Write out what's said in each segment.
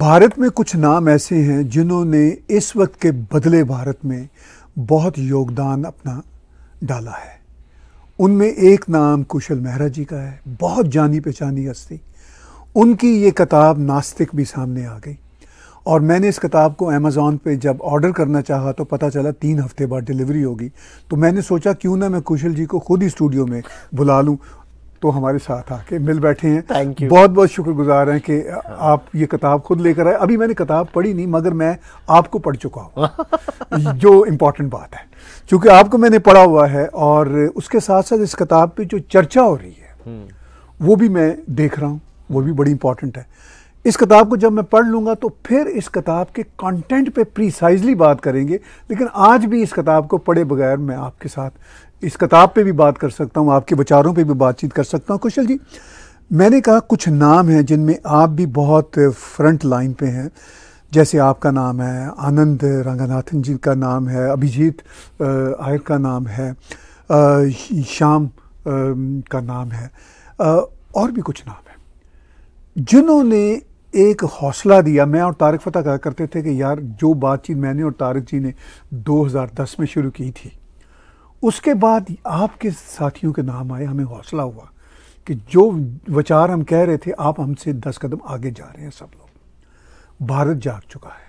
भारत में कुछ नाम ऐसे हैं जिन्होंने इस वक्त के बदले भारत में बहुत योगदान अपना डाला है उनमें एक नाम कुशल मेहरा जी का है बहुत जानी पहचानी हस्ती उनकी ये किताब नास्तिक भी सामने आ गई और मैंने इस किताब को अमेज़ोन पे जब ऑर्डर करना चाहा तो पता चला तीन हफ्ते बाद डिलीवरी होगी तो मैंने सोचा क्यों ना मैं कुशल जी को खुद ही स्टूडियो में बुला लूँ तो हमारे साथ आके मिल बैठे हैं थैंक यू बहुत बहुत शुक्रगुजार हैं कि आप ये किताब खुद लेकर आए अभी मैंने किताब पढ़ी नहीं मगर मैं आपको पढ़ चुका हूँ जो इम्पोर्टेंट बात है क्योंकि आपको मैंने पढ़ा हुआ है और उसके साथ साथ इस किताब पे जो चर्चा हो रही है हम्म। वो भी मैं देख रहा हूँ वो भी बड़ी इंपॉर्टेंट है इस किताब को जब मैं पढ़ लूंगा तो फिर इस किताब के कंटेंट पे प्रिसाइजली बात करेंगे लेकिन आज भी इस किताब को पढ़े बगैर मैं आपके साथ इस किताब पे भी बात कर सकता हूँ आपके विचारों पे भी बातचीत कर सकता हूँ कुशल जी मैंने कहा कुछ नाम हैं जिनमें आप भी बहुत फ्रंट लाइन पे हैं जैसे आपका नाम है आनंद रंगानाथन जी का नाम है अभिजीत आयर का नाम है श्याम का नाम है और भी कुछ नाम है जिन्होंने एक हौसला दिया मैं और तारक फतेह कहा करते थे कि यार जो बातचीत मैंने और तारक जी ने 2010 में शुरू की थी उसके बाद आपके साथियों के नाम आए हमें हौसला हुआ कि जो विचार हम कह रहे थे आप हमसे दस कदम आगे जा रहे हैं सब लोग भारत जाग चुका है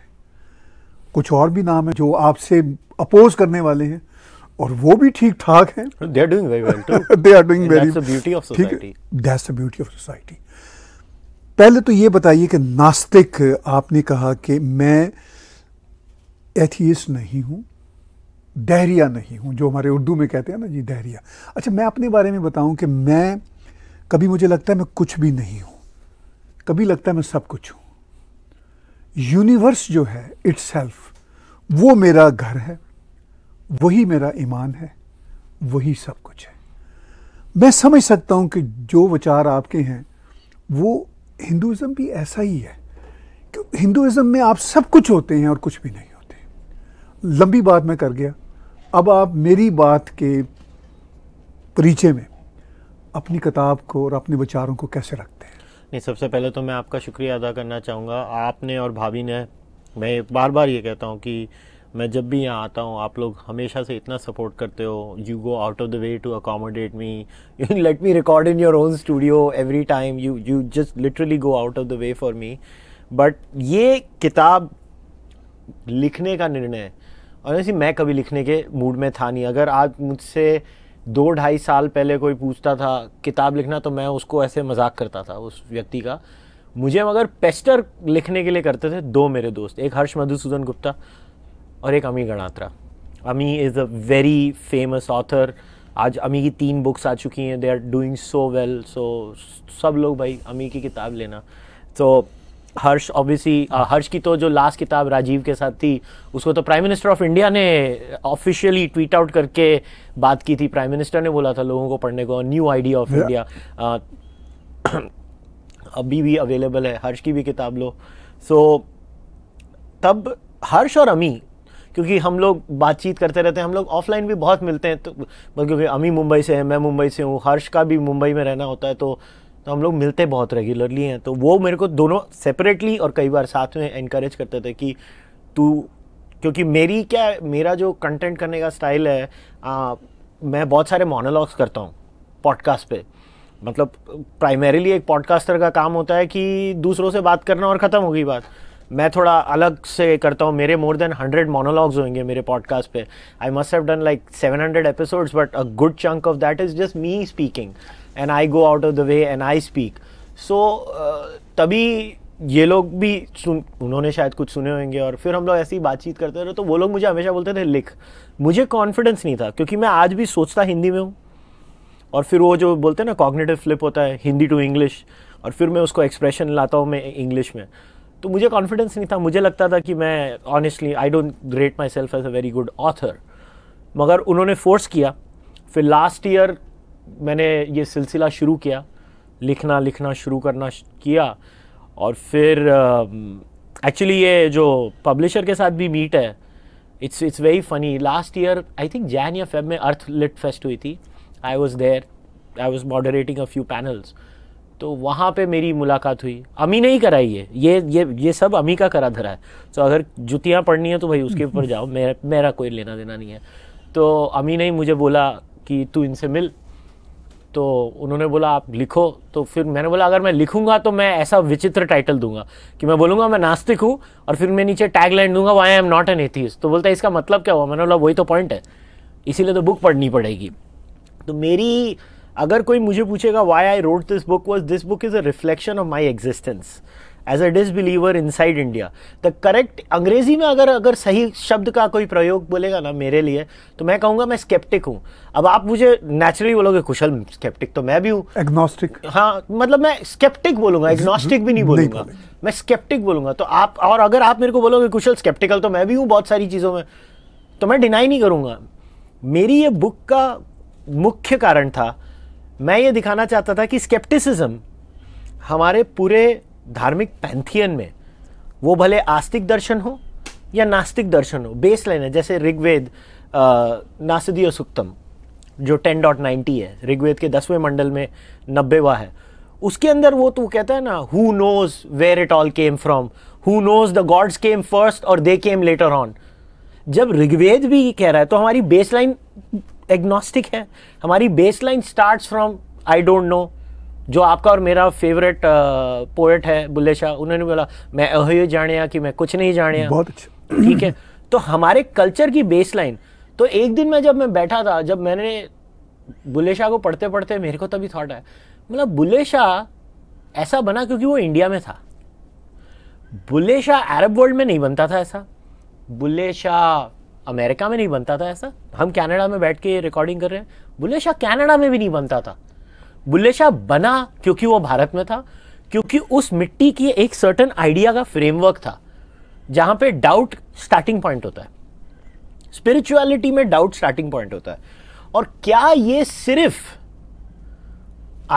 कुछ और भी नाम है जो आपसे अपोज करने वाले हैं और वो भी ठीक ठाक है ब्यूटी ऑफ सोसाइटी पहले तो ये बताइए कि नास्तिक आपने कहा कि मैं एथियस नहीं हूं डहरिया नहीं हूँ जो हमारे उर्दू में कहते हैं ना जी डहरिया अच्छा मैं अपने बारे में बताऊँ कि मैं कभी मुझे लगता है मैं कुछ भी नहीं हूँ कभी लगता है मैं सब कुछ हूँ यूनिवर्स जो है इट्स वो मेरा घर है वही मेरा ईमान है वही सब कुछ है मैं समझ सकता हूँ कि जो विचार आपके हैं वो हिंदुज़म भी ऐसा ही है हिंदुज़म में आप सब कुछ होते हैं और कुछ भी नहीं होते लंबी बात मैं कर गया अब आप मेरी बात के परिचय में अपनी किताब को और अपने विचारों को कैसे रखते हैं नहीं सबसे पहले तो मैं आपका शुक्रिया अदा करना चाहूँगा आपने और भाभी ने मैं बार बार ये कहता हूँ कि मैं जब भी यहाँ आता हूँ आप लोग हमेशा से इतना सपोर्ट करते हो you go out of the way to accommodate me you let me record in your own studio every time you you just literally go out of the way for me but ये किताब लिखने का निर्णय और ऐसे मैं कभी लिखने के मूड में था नहीं अगर आज मुझसे दो ढाई साल पहले कोई पूछता था किताब लिखना तो मैं उसको ऐसे मजाक करता था उस व्यक्ति का मुझे मगर पेस्टर लिखने के लिए करते थे दो मेरे दोस्त एक हर्ष मधुसूदन गुप्ता और एक Ami Ganatra Ami is a very famous author आज अमी की तीन बुक्स आ चुकी हैं they are doing so well so सब लोग भाई अमी की किताब लेना तो so, हर्ष ऑब्वियसली हर्ष की तो जो लास्ट किताब राजीव के साथ थी उसको तो प्राइम मिनिस्टर ऑफ इंडिया ने ऑफिशियली ट्वीट आउट करके बात की थी प्राइम मिनिस्टर ने बोला था लोगों को पढ़ने को न्यू आइडिया ऑफ इंडिया अभी भी अवेलेबल है हर्ष की भी किताब लो सो so, तब हर्ष और अमी क्योंकि हम लोग बातचीत करते रहते हैं हम लोग ऑफलाइन भी बहुत मिलते हैं तो क्योंकि अमी मुंबई से है मैं मुंबई से हूँ हर्ष का भी मुंबई में रहना होता है तो तो हम लोग मिलते बहुत रेगुलरली हैं तो वो मेरे को दोनों सेपरेटली और कई बार साथ में इनक्रेज करते थे कि तू क्योंकि मेरी क्या मेरा जो कंटेंट करने का स्टाइल है आ, मैं बहुत सारे मोनोलॉग्स करता हूँ पॉडकास्ट पे मतलब प्राइमरीली एक पॉडकास्टर का काम होता है कि दूसरों से बात करना और ख़त्म होगी बात मैं थोड़ा अलग से करता हूँ मेरे मोर देन हंड्रेड मोनोलॉग्स होंगे मेरे पॉडकास्ट पे I must have done like seven hundred episodes but a good chunk of that is just me speaking and I go out of the way and I speak so तभी ये लोग भी सुन उन्होंने शायद कुछ सुने होंगे और फिर हम लोग ऐसी बातचीत करते रहे तो वो लोग मुझे हमेशा बोलते थे लिख मुझे कॉन्फिडेंस नहीं था क्योंकि मैं आज भी सोचता हिंदी में हूँ और फिर वो जो बोलते हैं ना कॉग्नेटिव फ्लिप होता है हिंदी टू इंग्लिश और फिर मैं उसको एक्सप्रेशन लाता हूँ मैं इंग्लिश में तो मुझे कॉन्फिडेंस नहीं था मुझे लगता था कि मैं honestly I don't great myself as a very good author मगर उन्होंने फोर्स किया फिर लास्ट ईयर मैंने ये सिलसिला शुरू किया लिखना लिखना शुरू करना किया और फिर एक्चुअली um, uh, ये जो पब्लिशर के साथ भी मीट है it's it's very funny last year I think Jan या फेब में अर्थ लिट फेस्ट हुई थी I was there I was moderating a few panels तो वहाँ पे मेरी मुलाकात हुई अमी नहीं कराई है ये ये ये सब अमी का करा धरा है तो अगर जुतियाँ पढ़नी है तो भाई उसके ऊपर जाओ मेरा मेरा कोई लेना देना नहीं है तो अमी ने मुझे बोला कि तू इनसे मिल तो उन्होंने बोला आप लिखो तो फिर मैंने बोला अगर मैं लिखूंगा तो मैं ऐसा विचित्र टाइटल दूंगा कि मैं बोलूंगा मैं नास्तिक हूँ और फिर मैं नीचे टैग लाइन दूंगा why I am not an atheist तो बोलता है इसका मतलब क्या हुआ मैंने बोला वही तो पॉइंट है इसीलिए तो बुक पढ़नी पड़ेगी तो मेरी अगर कोई मुझे पूछेगा why I wrote this book was this book is a reflection of my existence as a disbeliever inside India the correct अंग्रेजी में अगर अगर सही शब्द का कोई प्रयोग बोलेगा ना मेरे लिए तो मैं कहूँगा मैं स्केप्टिक हूँ अब आप मुझे नेचुरली बोलोगे कुशल स्केप्टिक तो मैं भी हूँ एग्नोस्टिक हाँ मतलब मैं स्केप्टिक बोलूंगा एग्नोस्टिक भी नहीं बोलूंगा मैं स्केप्टिक बोलूंगा तो आप और अगर आप मेरे को बोलोगे कुशल स्केप्टिकल तो मैं भी हूँ बहुत सारी चीज़ों में तो मैं डिनाई नहीं करूँगा मेरी ये बुक का मुख्य कारण था मैं ये दिखाना चाहता था कि स्केप्टिसिज्म हमारे पूरे धार्मिक पैंथियन में वो भले आस्तिक दर्शन हो या नास्तिक दर्शन हो बेस लाइन है जैसे ऋग्वेद नासदीय सुक्तम जो टेन डॉट नाइन्टी है ऋग्वेद के दसवें मंडल में नब्बेवा है उसके अंदर वो तो कहता है ना who knows where it all came from who knows the gods came first और दे केम लेटर ऑन जब ऋग्वेद भी कह रहा है तो हमारी बेस लाइन एग्नोस्टिक हैं हमारी base line start from I don't know जो आपका और मेरा फेवरेट पोएट uh, है बुल्ले शाह उन्होंने बोला मैं अहो जाने कि मैं कुछ नहीं जाने बहुत अच्छा ठीक है तो हमारे कल्चर की बेस लाइन तो एक दिन में जब मैं बैठा था जब मैंने बुल्ले शाह को पढ़ते पढ़ते मेरे को तभी थॉट आया मतलब बुल्ले शाह ऐसा बना क्योंकि वो इंडिया में था बुल्ले शाह अरब वर्ल्ड में नहीं बनता था ऐसा बुल्ले शाह अमेरिका में नहीं बनता था ऐसा हम कनाडा में बैठ के रिकॉर्डिंग कर रहे हैं बुल्ले शाह कैनेडा में भी नहीं बनता था बुल्ले शाह बना क्योंकि वो भारत में था क्योंकि उस मिट्टी की एक सर्टन आइडिया का फ्रेमवर्क था जहां पे डाउट स्टार्टिंग पॉइंट होता है स्पिरिचुअलिटी में डाउट स्टार्टिंग पॉइंट होता है और क्या ये सिर्फ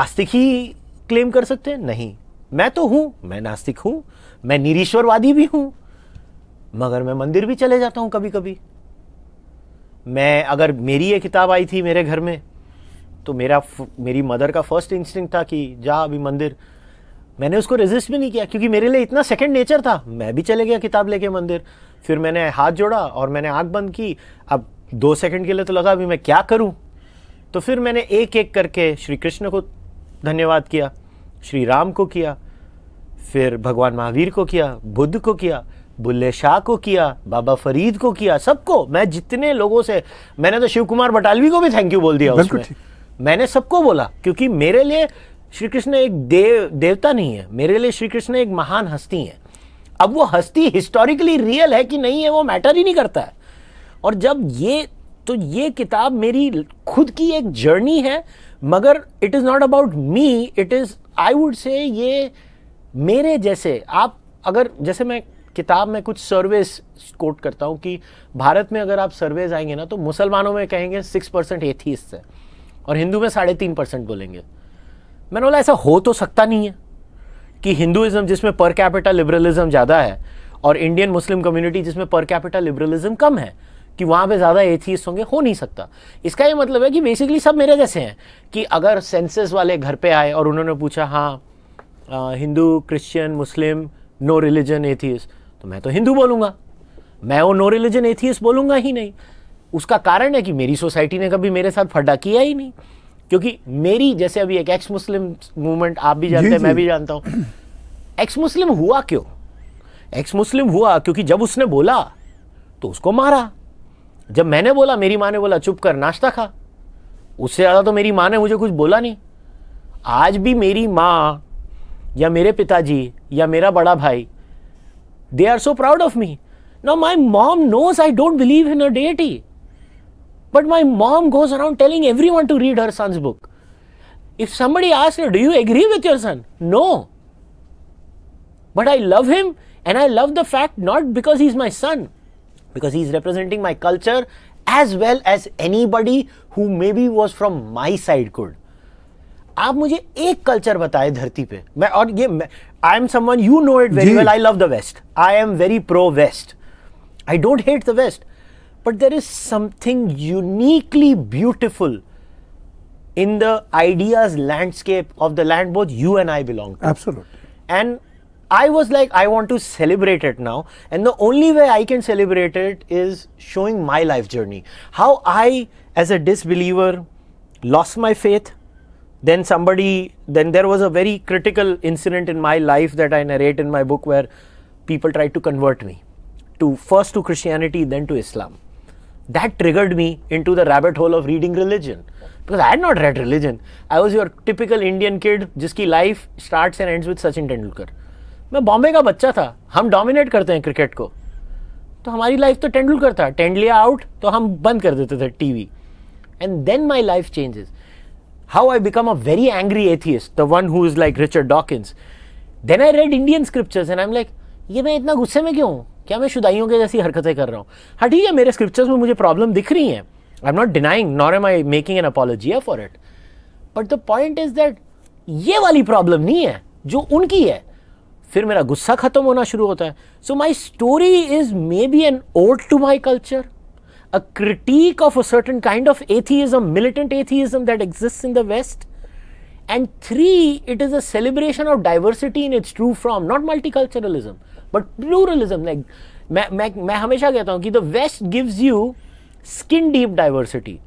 आस्तिक ही क्लेम कर सकते हैं नहीं मैं तो हूं मैं नास्तिक हूं मैं निरीश्वरवादी भी हूं मगर मैं मंदिर भी चले जाता हूं कभी कभी मैं अगर मेरी ये किताब आई थी मेरे घर में तो मेरा मेरी मदर का फर्स्ट इंस्टिंग था कि जा अभी मंदिर मैंने उसको रेजिस्ट भी नहीं किया क्योंकि मेरे लिए इतना सेकंड नेचर था मैं भी चले गया किताब लेके मंदिर फिर मैंने हाथ जोड़ा और मैंने आँख बंद की अब दो सेकंड के लिए तो लगा अभी मैं क्या करूँ तो फिर मैंने एक एक करके श्री कृष्ण को धन्यवाद किया श्री राम को किया फिर भगवान महावीर को किया बुद्ध को किया बुल्ले शाह को किया बाबा फरीद को किया सबको मैं जितने लोगों से मैंने तो शिव कुमार बटालवी को भी थैंक यू बोल दिया उसमें मैंने सबको बोला क्योंकि मेरे लिए श्री कृष्ण एक देव देवता नहीं है मेरे लिए श्री कृष्ण एक महान हस्ती है अब वो हस्ती हिस्टोरिकली रियल है कि नहीं है वो मैटर ही नहीं करता है और जब ये तो ये किताब मेरी खुद की एक जर्नी है मगर it is not about me it is I would say ये मेरे जैसे आप अगर जैसे मैं किताब में कुछ सर्वेस कोट करता हूँ कि भारत में अगर आप सर्वेज आएंगे ना तो मुसलमानों में कहेंगे सिक्स परसेंट एथीस्ट है और हिंदू में साढ़े तीन परसेंट बोलेंगे मैंने बोला ऐसा हो तो सकता नहीं है कि हिंदुज़म जिसमें पर कैपिटल लिबरलिज्म ज़्यादा है और इंडियन मुस्लिम कम्युनिटी जिसमें पर कैपिटल लिबरलिज्म कम है कि वहाँ पे ज़्यादा एथीस्ट होंगे हो नहीं सकता इसका ये मतलब है कि बेसिकली सब मेरे जैसे हैं कि अगर सेंसेस वाले घर पे आए और उन्होंने पूछा हाँ Hindu Christian Muslim no religion atheist तो मैं तो हिंदू बोलूंगा मैं वो नो रिलीजन एथियस बोलूंगा ही नहीं उसका कारण है कि मेरी सोसाइटी ने कभी मेरे साथ फड्डा किया ही नहीं क्योंकि मेरी जैसे अभी एक एक्स मुस्लिम मूवमेंट आप भी जानते हैं मैं भी जानता हूँ एक्स मुस्लिम हुआ क्यों एक्स मुस्लिम हुआ क्योंकि जब उसने बोला तो उसको मारा जब मैंने बोला मेरी माँ ने बोला चुप कर नाश्ता खा उससे ज़्यादा तो मेरी माँ ने मुझे कुछ बोला नहीं आज भी मेरी माँ या मेरे पिताजी या मेरा बड़ा भाई They are so proud of me. Now, my mom knows I don't believe in a deity. But my mom goes around telling everyone to read her son's book. If somebody asks her, Do you agree with your son? No. But I love him and I love the fact not because he's my son, because he's representing my culture as well as anybody who maybe was from my side could. आप मुझे एक culture बताए धरती पे मैं और ये मैं, I'm someone, you know it very well, I love the West. I am very pro West. I don't hate the West. But there is something uniquely beautiful in the ideas landscape of the land both you and I belong to. Absolutely. And I was like, I want to celebrate it now. And the only way I can celebrate it is showing my life journey. How I, as a disbeliever, lost my faith, then somebody then there was a very critical incident in my life that i narrate in my book where people tried to convert me to first to christianity then to islam that triggered me into the rabbit hole of reading religion because i had not read religion i was your typical indian kid jiski life starts and ends with sachin tendulkar मैं बॉम्बे का बच्चा था हम dominate करते हैं cricket को तो हमारी लाइफ तो तेंदुलकर था टेंड लिया आउट तो हम बंद कर देते थे TV and then my life changes how I become a very angry atheist, the one who is like Richard Dawkins. Then I read Indian scriptures and I'm like, ये मैं इतना गुस्से में क्यों हूँ क्या मैं शुदाइयों के जैसी हरकतें कर रहा हूँ हाँ ठीक है मेरे स्क्रिप्चर्स में मुझे प्रॉब्लम दिख रही है I am not denying nor am I making an apologia for it but the point is that ये वाली प्रॉब्लम नहीं है जो उनकी है फिर मेरा गुस्सा खत्म होना शुरू होता है so my story is maybe an ode to my culture a critique of a certain kind of atheism, militant atheism that exists in the West. And three, it is a celebration of diversity in its true form, not multiculturalism, but pluralism. Like, the West gives you skin deep diversity,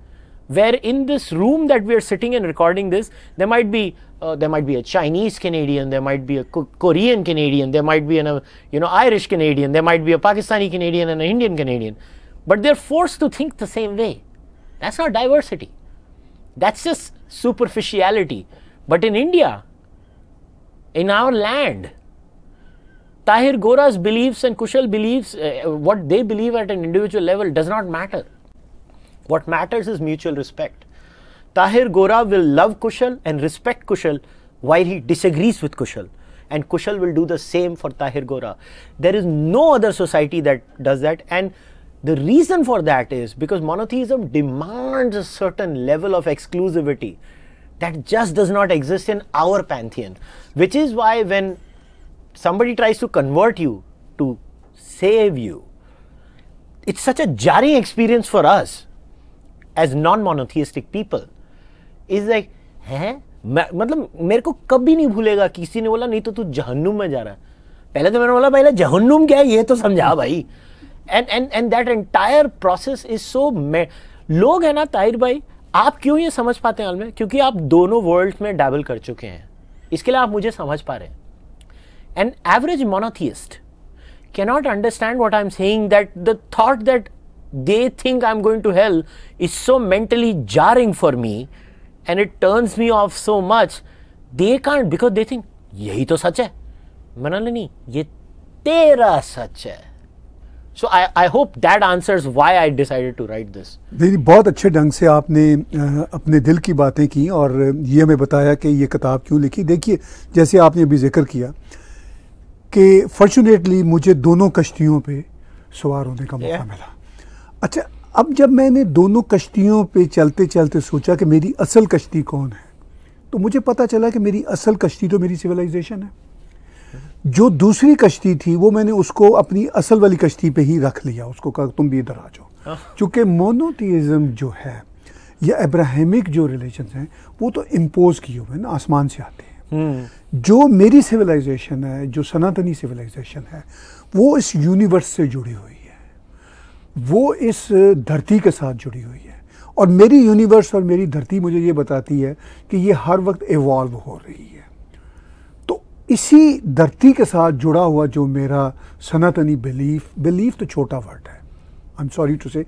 where in this room that we are sitting and recording this, that we are sitting there might be a Chinese Canadian, there might be a Korean Canadian, there might be an, a, uh, you know, Irish Canadian, there might be a Pakistani Canadian and an Indian Canadian but they're forced to think the same way. That's not diversity. That's just superficiality. But in India, in our land, Tahir Gora's beliefs and Kushal beliefs, uh, what they believe at an individual level does not matter. What matters is mutual respect. Tahir Gora will love Kushal and respect Kushal while he disagrees with Kushal. And Kushal will do the same for Tahir Gora. There is no other society that does that. And the reason for that is because monotheism demands a certain level of exclusivity that just does not exist in our pantheon, which is why when somebody tries to convert you to save you, it's such a jarring experience for us as non monotheistic people. Is like, huh? मतलब मेरे को कभी नहीं भूलेगा किसी ने बोला नहीं तो तू जहन्नुम में जा रहा है पहले तो मैंने बोला पहले जहन्नुम क्या है ये तो समझा भाई and and and that entire process is so मे लोग है ना ताहिर भाई आप क्यों ये समझ पाते हैं में? क्योंकि आप दोनों वर्ल्ड में डैबल कर चुके हैं इसके लिए आप मुझे समझ पा रहे हैं an average monotheist cannot understand what I am saying that the thought that they think I am going to help is so mentally jarring for me and it turns me off so much they can't because they think यही तो सच है मना नहीं ये तेरा सच है so I I hope that answers why I decided to write this दीदी बहुत अच्छे ढंग से आपने अपने दिल की बातें की और ये हमें बताया कि ये किताब क्यों लिखी देखिए जैसे आपने अभी जिक्र किया कि फॉर्चुनेटली मुझे दोनों कश्तियों पे सवार होने का मौका yeah. मिला अच्छा अब जब मैंने दोनों कश्तियों पे चलते चलते सोचा कि मेरी असल कश्ती कौन है तो मुझे पता चला कि मेरी असल कश्ती तो मेरी सिविलाइजेशन है जो दूसरी कश्ती थी वो मैंने उसको अपनी असल वाली कश्ती पे ही रख लिया उसको कहा तुम भी इधर आ जाओ हाँ। चूँकि मोनोथिज़म जो है या अब्राहमिक जो रिलेशन हैं वो तो इम्पोज़ किए हुए ना आसमान से आते हैं हम्म। जो मेरी सिविलाइजेशन है जो सनातनी सिविलाइजेशन है वो इस यूनिवर्स से जुड़ी हुई है वो इस धरती के साथ जुड़ी हुई है और मेरी यूनिवर्स और मेरी धरती मुझे ये बताती है कि ये हर वक्त इवॉल्व हो रही है इसी धरती के साथ जुड़ा हुआ जो मेरा सनातनी बिलीफ बिलीफ तो छोटा वर्ड है आई एम सॉरी टू से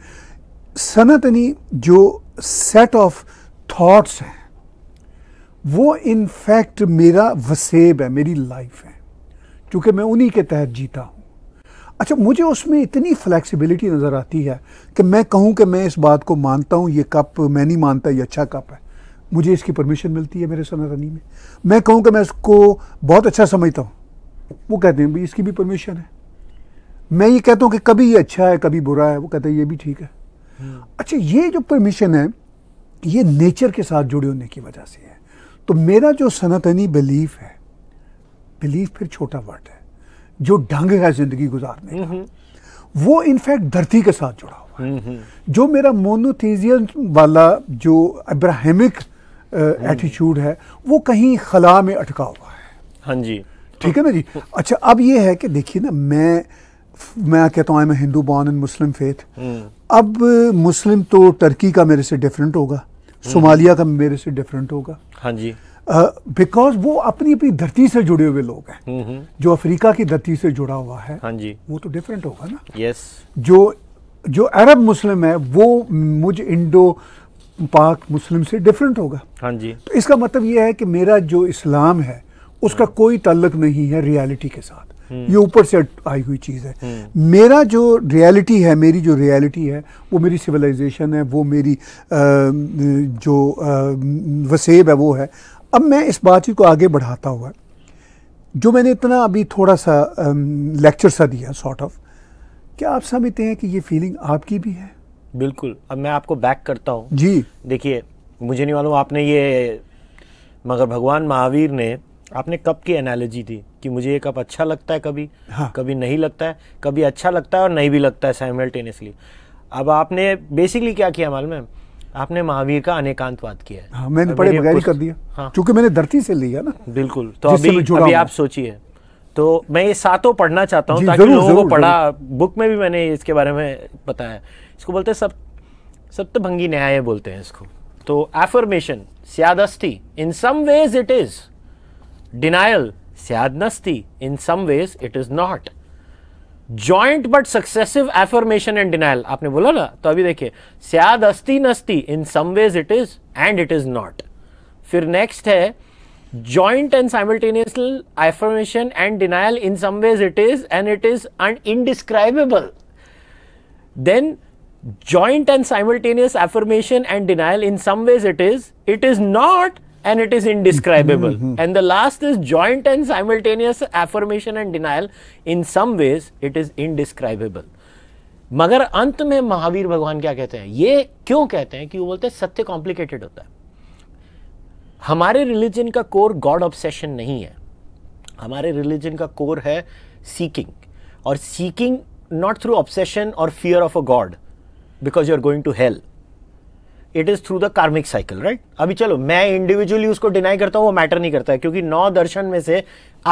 सनातनी जो सेट ऑफ थॉट्स हैं वो इन फैक्ट मेरा वसेब है मेरी लाइफ है क्योंकि मैं उन्हीं के तहत जीता हूँ अच्छा मुझे उसमें इतनी फ्लैक्सिबिलिटी नज़र आती है कि मैं कहूँ कि मैं इस बात को मानता हूँ ये कप मैं नहीं मानता ये अच्छा कप है मुझे इसकी परमिशन मिलती है मेरे सनातनी में मैं कहूँ कि मैं इसको बहुत अच्छा समझता हूँ वो कहते हैं भाई इसकी भी परमिशन है मैं ये कहता हूँ कि कभी ये अच्छा है कभी बुरा है वो कहते हैं ये भी ठीक है हम्म। अच्छा ये जो परमिशन है ये नेचर के साथ जुड़े होने की वजह से है तो मेरा जो सनातनी बिलीफ है बिलीफ फिर छोटा वर्ड है जो ढंग है जिंदगी गुजारने का वो इनफैक्ट धरती के साथ जुड़ा हुआ है जो मेरा मोनोथीजियन वाला जो अब्राहमिक एटीट्यूड हाँ है वो कहीं खला में अटका हुआ है हाँ जी ठीक है ना जी अच्छा अब ये है कि देखिए ना मैं मैं कहता हूँ I Hindu born and Muslim faith अब मुस्लिम तो टर्की का मेरे से डिफरेंट होगा सोमालिया हम्म। का मेरे से डिफरेंट होगा हाँ जी बिकॉज uh, वो अपनी अपनी धरती से जुड़े हुए लोग हैं हम्म, हम्म। जो अफ्रीका की धरती से जुड़ा हुआ है हाँ जी वो तो डिफरेंट होगा ना यस yes. जो जो अरब मुस्लिम है वो मुझ इंडो पाक मुस्लिम से डिफरेंट होगा हाँ जी तो इसका मतलब यह है कि मेरा जो इस्लाम है उसका हम्म। कोई ताल्लुक नहीं है रियलिटी के साथ ये हम्म। ऊपर से आई हुई चीज़ है हम्म। मेरा जो रियलिटी है मेरी जो रियलिटी है वो मेरी सिविलाइजेशन है वो मेरी आ, जो आ, वसेब है वो है अब मैं इस बातचीत को आगे बढ़ाता हुआ जो मैंने इतना अभी थोड़ा सा लेक्चर सा दिया सॉर्ट ऑफ क्या आप समझते हैं कि ये फीलिंग आपकी भी है बिल्कुल अब मैं आपको बैक करता हूँ जी देखिए मुझे नहीं मालूम आपने ये मगर भगवान महावीर ने आपने कब की एनालॉजी दी कि मुझे ये कब अच्छा लगता है कभी हाँ। कभी नहीं लगता है कभी अच्छा लगता है और नहीं भी लगता है साइमल्टेनियसली अब आपने बेसिकली क्या किया मालूम है आपने महावीर का अनेकांतवाद किया है हाँ, मैंने पढ़े बगैर कर दिया हाँ। क्योंकि मैंने धरती से लिया ना बिल्कुल तो अभी अभी आप सोचिए तो मैं ये सातों पढ़ना चाहता हूँ ताकि लोगों को पढ़ा बुक में भी मैंने इसके बारे में बताया इसको बोलते हैं सब सप्तभंगी न्याय बोलते हैं इसको तो एफर्मेशन सियादस्ती in some ways it is denial सियादनस्ती in some ways it is not joint but successive affirmation and denial आपने बोला ना तो अभी देखिए स्याद अस्ति in some ways it is and it is not फिर नेक्स्ट है joint and simultaneous affirmation and denial in some ways it is and it is and indescribable then joint and simultaneous affirmation and denial in some ways it is it is not and it is indescribable mm -hmm. and the last is joint and simultaneous affirmation and denial in some ways it is indescribable मगर अंत में महावीर भगवान क्या कहते हैं ये क्यों कहते हैं कि वो बोलते हैं सत्य कॉम्प्लिकेटेड होता है हमारे रिलीजन का कोर गॉड ऑब्सेशन नहीं है हमारे रिलीजन का कोर है सीकिंग और सीकिंग नॉट थ्रू ऑब्सेशन और fear of a god because you are going to hell it is through the karmic cycle right अभी चलो मैं इंडिविजुअली उसको डिनाई करता हूं वो मैटर नहीं करता है क्योंकि नौ दर्शन में से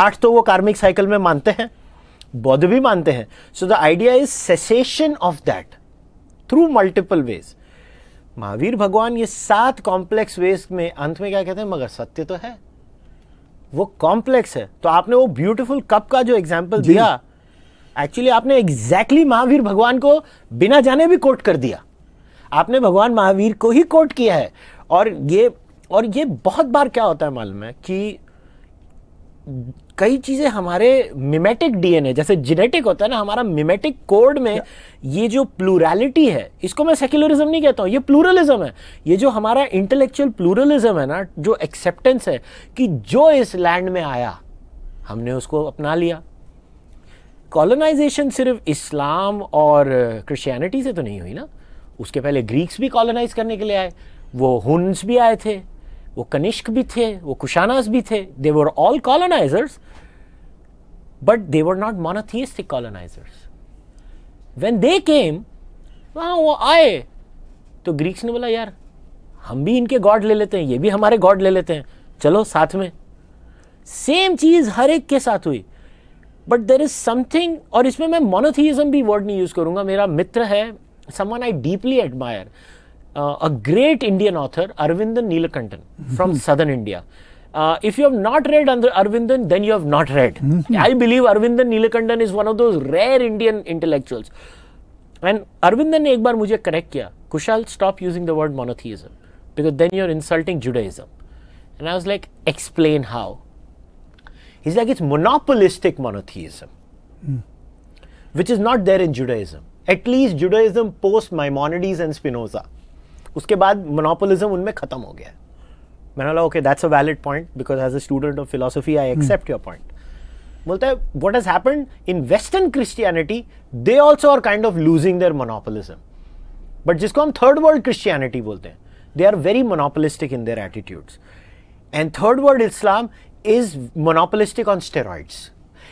आठ तो वो कार्मिक साइकिल में मानते हैं बौद्ध भी मानते हैं so the idea is cessation of that through multiple ways Mahavir भगवान ये सात कॉम्प्लेक्स वेज में अंत में क्या कहते हैं मगर सत्य तो है वो कॉम्प्लेक्स है तो आपने वो ब्यूटीफुल कप का जो एग्जाम्पल दिया एक्चुअली आपने एग्जैक्टली exactly महावीर भगवान को बिना जाने भी कोट कर दिया आपने भगवान महावीर को ही कोट किया है और ये और ये बहुत बार क्या होता है मालूम है कि कई चीज़ें हमारे मिमेटिक डीएनए जैसे जेनेटिक होता है ना हमारा मिमेटिक कोड में ये जो प्लूरलिटी है इसको मैं सेक्युलरिज्म नहीं कहता हूँ ये प्लूरलिज्म है ये जो हमारा इंटेलेक्चुअल प्लूरलिज्म है ना जो एक्सेप्टेंस है कि जो इस लैंड में आया हमने उसको अपना लिया कॉलोनाइजेशन सिर्फ इस्लाम और क्रिश्चियनिटी से तो नहीं हुई ना उसके पहले ग्रीक्स भी कॉलोनाइज करने के लिए आए वो हुन्स भी आए थे वो कनिष्क भी थे वो कुशानास भी थे they were all colonisers but they were not monotheistic colonisers when they came वहाँ वो आए तो ग्रीक्स ने बोला यार हम भी इनके गॉड ले लेते हैं ये भी हमारे गॉड ले लेते हैं चलो साथ में सेम चीज़ हर एक के साथ हुई But there is something, something और इसमें मैं मोनोथीजम भी वर्ड नहीं यूज करूंगा मेरा मित्र है someone I deeply admire a great Indian author Aravindan Neelakandan from southern India if you have not read Arvindan, then you have not read. I believe Arvindan Neelakandan is one of those rare Indian intellectuals. And Arvindan ने एक बार Kushal, stop using the word monotheism because then you're insulting Judaism. And I was like, explain how. He's like, it's monopolistic monotheism, mm. which is not there in Judaism. At least Judaism post Maimonides and Spinoza. उसके बाद मोनोपोलिज्म उनमें खत्म हो गया मैंने बोला okay that's a valid point because as a student of philosophy I accept your point बोलता है what has happened in western Christianity they also are kind of losing their monopolism but जिसको हम थर्ड वर्ल्ड क्रिश्चियनिटी बोलते हैं they are very monopolistic in their attitudes and third world Islam is monopolistic on steroids.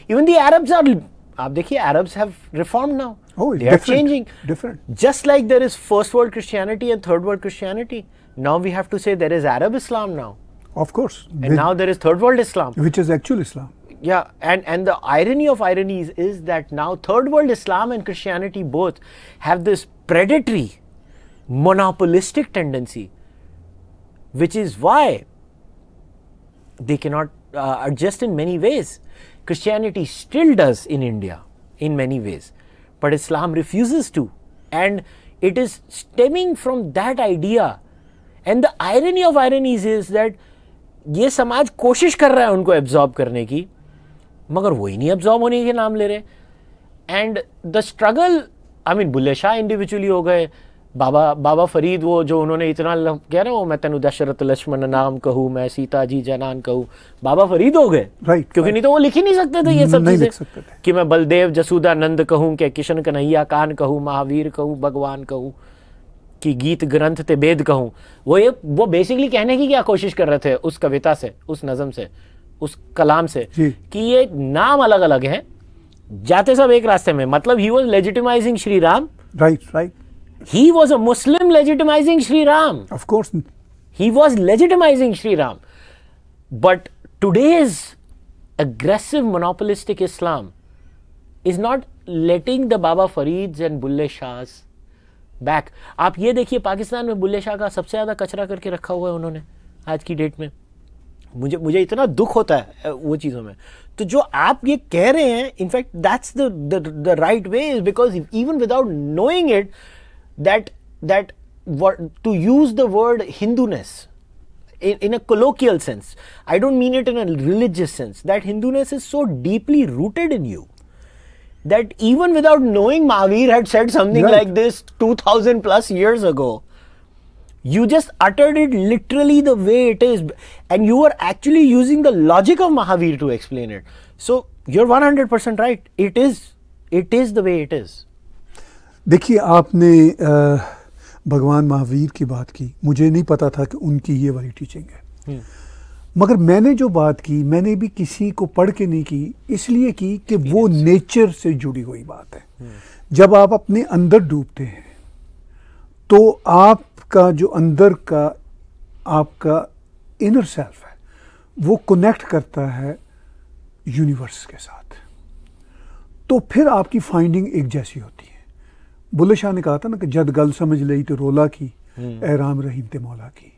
Even the Arabs are, aap dekhi, Arabs have reformed now. Oh, they are changing. Different. Just like there is first world Christianity and third world Christianity, now we have to say there is Arab Islam now. Of course. And With, now there is third world Islam. Which is actual Islam. Yeah, and, and the irony of ironies is that now third world Islam and Christianity both have this predatory, monopolistic tendency, which is why they cannot uh, adjust in many ways. Christianity still does in India in many ways, but Islam refuses to. And it is stemming from that idea. And the irony of ironies is that ये समाज कोशिश कर रहा है उनको absorb करने की मगर वो ही नहीं एब्जॉर्ब होने के नाम ले रहे and the struggle I mean Bulleh Shah individually हो गए बाबा बाबा फरीद वो जो उन्होंने इतना कह रहे हो मैं तेन दशरथ लक्ष्मण नाम कहूँ मैं सीता जी जनान कहूँ बाबा फरीद हो गए राइट क्योंकि नहीं तो वो लिख ही नहीं सकते थे ये hmm, सब चीजें कि मैं बलदेव जसूदा नंद कहूँ के किशन कन्हैया कान कहूँ महावीर कहूँ भगवान कहूँ कि गीत ग्रंथ ते वेद कहूँ वो ये वो बेसिकली कहने की क्या कोशिश कर रहे थे उस कविता से उस नज़म से उस कलाम से कि ये नाम अलग अलग हैं जाते सब एक रास्ते में मतलब ही was legitimising Shri Ram right right He was a Muslim legitimizing shri Ram. Of course. He was legitimizing shri Ram. But today's aggressive monopolistic Islam is not letting the Baba Farids and Bulle Shahs back आप ये देखिए पाकिस्तान में बुल्ले शाह का सबसे ज़्यादा कचरा करके रखा हुआ है उन्होंने आज की डेट में मुझे मुझे इतना दुख होता है वो चीज़ों में तो जो आप ये कह रहे हैं in fact that's the the right way is because even without knowing it that that to use the word Hinduness in, in a colloquial sense, I don't mean it in a religious sense, that Hinduness is so deeply rooted in you that even without knowing Mahavir had said something right. like this 2000 plus years ago, you just uttered it literally the way it is, and you were actually using the logic of Mahavir to explain it. So you're 100% right. It is, it is the way it is. देखिए आपने भगवान महावीर की बात की मुझे नहीं पता था कि उनकी ये वाली टीचिंग है हम्म। मगर मैंने जो बात की मैंने भी किसी को पढ़ के नहीं की इसलिए की कि वो नेचर से जुड़ी हुई बात है हम्म। जब आप अपने अंदर डूबते हैं तो आपका जो अंदर का आपका इनर सेल्फ है वो कनेक्ट करता है यूनिवर्स के साथ तो फिर आपकी फाइंडिंग एक जैसी होती बुल्ले शाह ने कहा था ना कि जद गल समझ ली तो रोला की ए हम्म। राम रहीम ते मौला की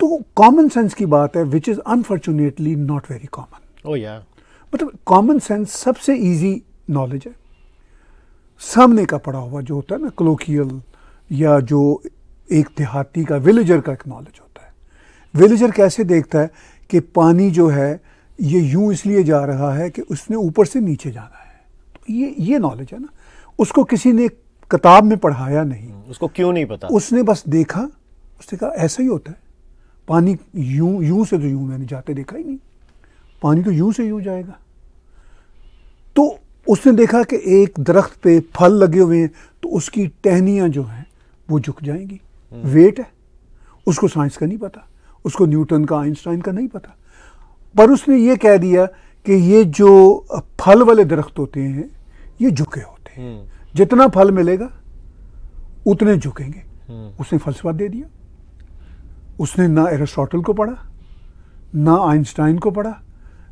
तो कॉमन सेंस की बात है which is unfortunately not very common मतलब कॉमन सेंस सबसे ईजी नॉलेज है सामने का पड़ा हुआ जो होता है ना क्लोकियल या जो एक देहाती का विलेजर का एक नॉलेज होता है विलेजर कैसे देखता है कि पानी जो है ये यूं इसलिए जा रहा है कि उसने ऊपर से नीचे जाना है तो ये ये नॉलेज है ना उसको किसी ने किताब में पढ़ाया नहीं हम्म, उसको क्यों नहीं पता उसने बस देखा उसने कहा ऐसा ही होता है पानी यूं यूं से तो यूं मैंने जाते देखा ही नहीं पानी तो यूं से यूं जाएगा तो उसने देखा कि एक दरख्त पे फल लगे हुए हैं तो उसकी टहनियाँ जो हैं वो झुक जाएंगी हम्म। वेट है उसको साइंस का नहीं पता उसको न्यूटन का आइंस्टाइन का नहीं पता पर उसने ये कह दिया कि ये जो फल वाले दरख्त होते हैं ये झुके होते हम्म। जितना फल मिलेगा उतने झुकेंगे हम्म। उसने फलसफा दे दिया उसने ना एरिस्टोटल को पढ़ा ना आइंस्टाइन को पढ़ा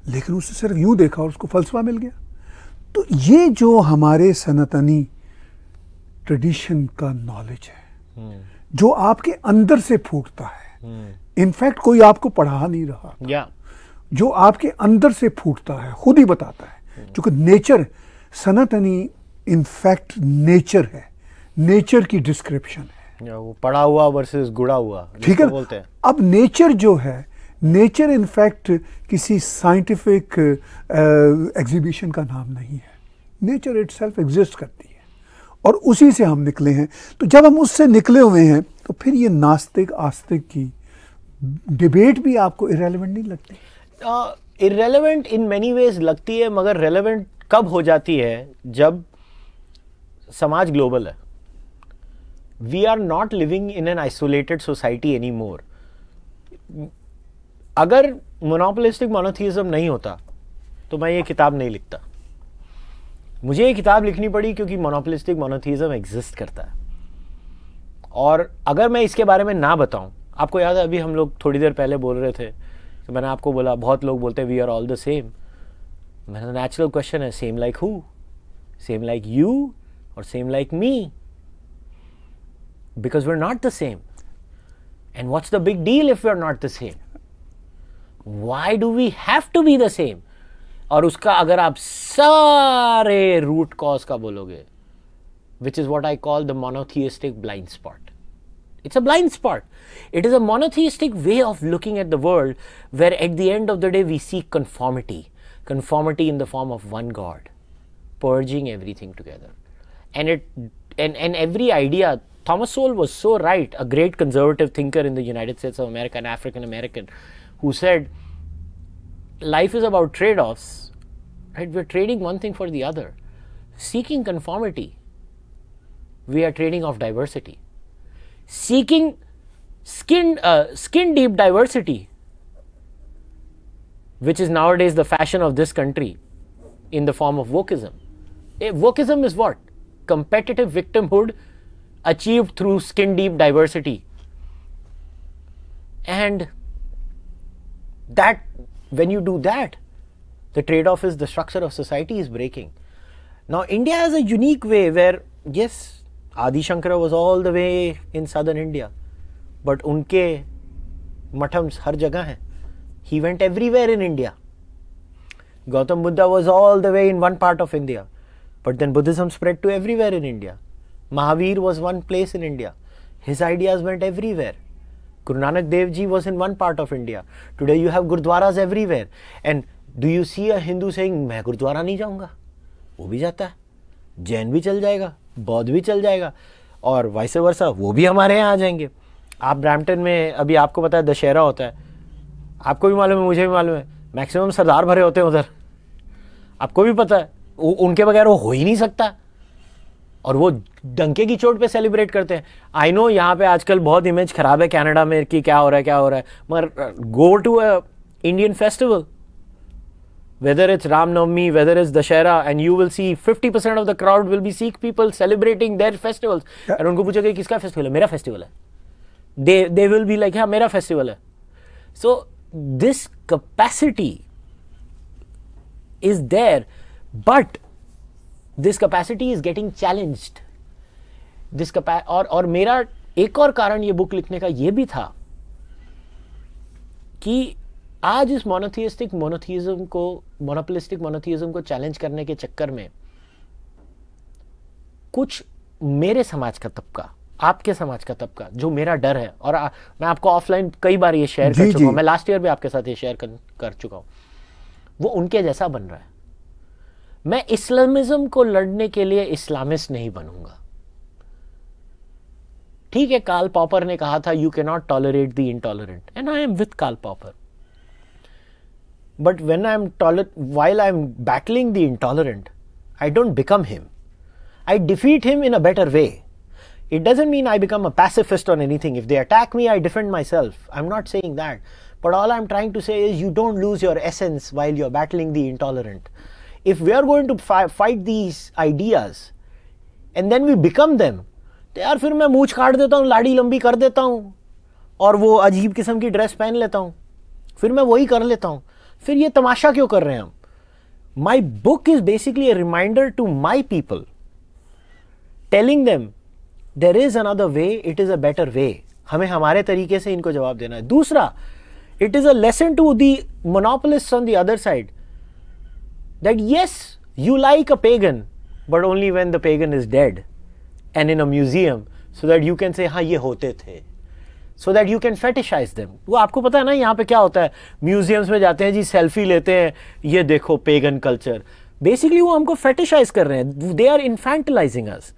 लेकिन उसने सिर्फ यूं देखा और उसको फलसफा मिल गया तो ये जो हमारे सनातनी ट्रेडिशन का नॉलेज है हम्म। जो आपके अंदर से फूटता है इनफैक्ट कोई आपको पढ़ा नहीं रहा या। जो आपके अंदर से फूटता है खुद ही बताता है क्योंकि नेचर सनातनी इनफैक्ट नेचर है नेचर की डिस्क्रिप्शन है वो पड़ा हुआ वर्सेस गुड़ा हुआ ठीक है बोलते हैं अब नेचर जो है नेचर इनफैक्ट किसी साइंटिफिक एग्जीबिशन uh, का नाम नहीं है नेचर इट सेल्फ एग्जिस्ट करती है और उसी से हम निकले हैं तो जब हम उससे निकले हुए हैं तो फिर ये नास्तिक आस्तिक की डिबेट भी आपको इरेलीवेंट नहीं लगती इरेलीवेंट इन मैनी वेज लगती है मगर रेलिवेंट कब हो जाती है जब समाज ग्लोबल है we are not living in an isolated society any more अगर मोनोपोलिस्टिक मोनोथीज़म नहीं होता तो मैं ये किताब नहीं लिखता मुझे ये किताब लिखनी पड़ी क्योंकि मोनोपोलिस्टिक मोनोथीज़म एग्जिस्ट करता है और अगर मैं इसके बारे में ना बताऊं आपको याद है अभी हम लोग थोड़ी देर पहले बोल रहे थे तो मैंने आपको बोला बहुत लोग बोलते हैं we are all the same मैंने नेचुरल क्वेश्चन है same like who same like you or same like me because we're not the same. And what's the big deal if we're not the same? Why do we have to be the same? और उसका अगर आप सारे root cause का बोलोगे which is what I call the monotheistic blind spot it's a blind spot it is a monotheistic way of looking at the world where at the end of the day we see conformity conformity in the form of one god purging everything together and it and, and every idea thomas sowell was so right a great conservative thinker in the united states of america an african american who said life is about trade-offs right we're trading one thing for the other seeking conformity we are trading off diversity seeking skin uh, skin deep diversity which is nowadays the fashion of this country in the form of wokeism. Eh, wokeism is what? competitive victimhood achieved through skin deep diversity. And that, when you do that, the trade off is the structure of society is breaking. Now, India has a unique way where, yes, Adi Shankara was all the way in southern India, but unke matams har jagah hai. He went everywhere in India. Gautam Buddha was all the way in one part of India. But then Buddhism spread to everywhere in India. Mahavir was one place in India. His ideas went everywhere. Guru Nanak Dev Ji was in one part of India. Today you have Gurdwaras everywhere. And do you see a Hindu saying, main gurdwara nahi jaunga wo bhi jata hai jain bhi chal jayega बौद्ध bhi chal jayega aur vice versa wo bhi hamare yahan aa jayenge आप Brampton में अभी आपको पता है दशहरा होता है आपको भी मालूम है मुझे भी मालूम है मैक्सिमम सरदार भरे होते हैं उधर आपको भी पता है उनके बगैर वो हो ही नहीं सकता और वो डंके की चोट पे सेलिब्रेट करते हैं आई नो यहाँ पे आजकल बहुत इमेज खराब है कनाडा में कि क्या हो रहा है क्या हो रहा है मगर go to a Indian festival whether it's Ramnavami whether is Dussehra and you will see fifty percent of the crowd will be Sikh people celebrating their festivals और उनको कि किसका फेस्टिवल है मेरा फेस्टिवल है they they will be like हाँ मेरा festival है so this capacity is there but this capacity is getting challenged this और और मेरा एक और कारण ये बुक लिखने का ये भी था कि आज इस मोनोथियस्टिक मोनोथिज्म को मोनोपलिस्टिक मोनोथिज्म को चैलेंज करने के चक्कर में कुछ मेरे समाज का तबका आपके समाज का तबका जो मेरा डर है और आ, मैं आपको ऑफलाइन कई बार ये शेयर कर चुका हूं मैं लास्ट ईयर भी आपके साथ ये शेयर कर, कर चुका हूं वो उनके जैसा बन रहा है मैं इस्लामिज्म को लड़ने के लिए इस्लामिस्ट नहीं बनूंगा ठीक है काल पॉपर ने कहा था you cannot tolerate the intolerant and I am with Karl Popper but when I am tolerant while I am battling the intolerant I don't become him I defeat him in a better way it doesn't mean I become a pacifist on anything if they attack me I defend myself I am not said that but all I am trying to say you don't lose your essence while you are battling the intolerant if we are going to fi- fight these ideas and then we become them to yaar fir main mooch काट deta hu laadi lambi kar deta hu aur wo ajeeb kisam ki dress pehen leta hu fir main wahi kar leta hu fir ye tamasha क्यों kar rahe hain hum my book is basically a reminder to my people telling them there is another way it is a better way हमें हमारे तरीके से इनको जवाब देना है दूसरा it is a lesson to the monopolist on the other side that yes, you like a pagan, but only when the pagan is dead and in a museum, so that you can say, हाँ ये होते थे so that you can fetishise them वो आपको पता है ना यहाँ पे क्या होता है म्यूजियम्स में जाते हैं जी सेल्फी लेते हैं ये देखो पेगन कल्चर बेसिकली वो हमको फेटिशाइज कर रहे हैं दे आर इन्फेंटिलाइजिंग अस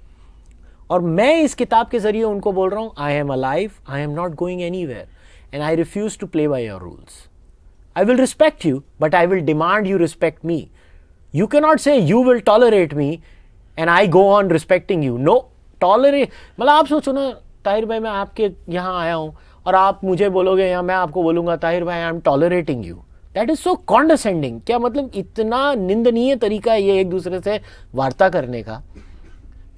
और मैं इस किताब के जरिए उनको बोल रहा हूँ I am alive I am not going anywhere and I refuse to play by your rules I will respect you but I will demand you respect me You cannot say you will tolerate me and I go on respecting you no tolerate मतलब आप सोचो ना ताहिर भाई मैं आपके यहाँ आया हूँ और आप मुझे बोलोगे या मैं आपको बोलूंगा ताहिर भाई I am tolerating you that is so condescending क्या मतलब इतना निंदनीय तरीका है ये एक दूसरे से वार्ता करने का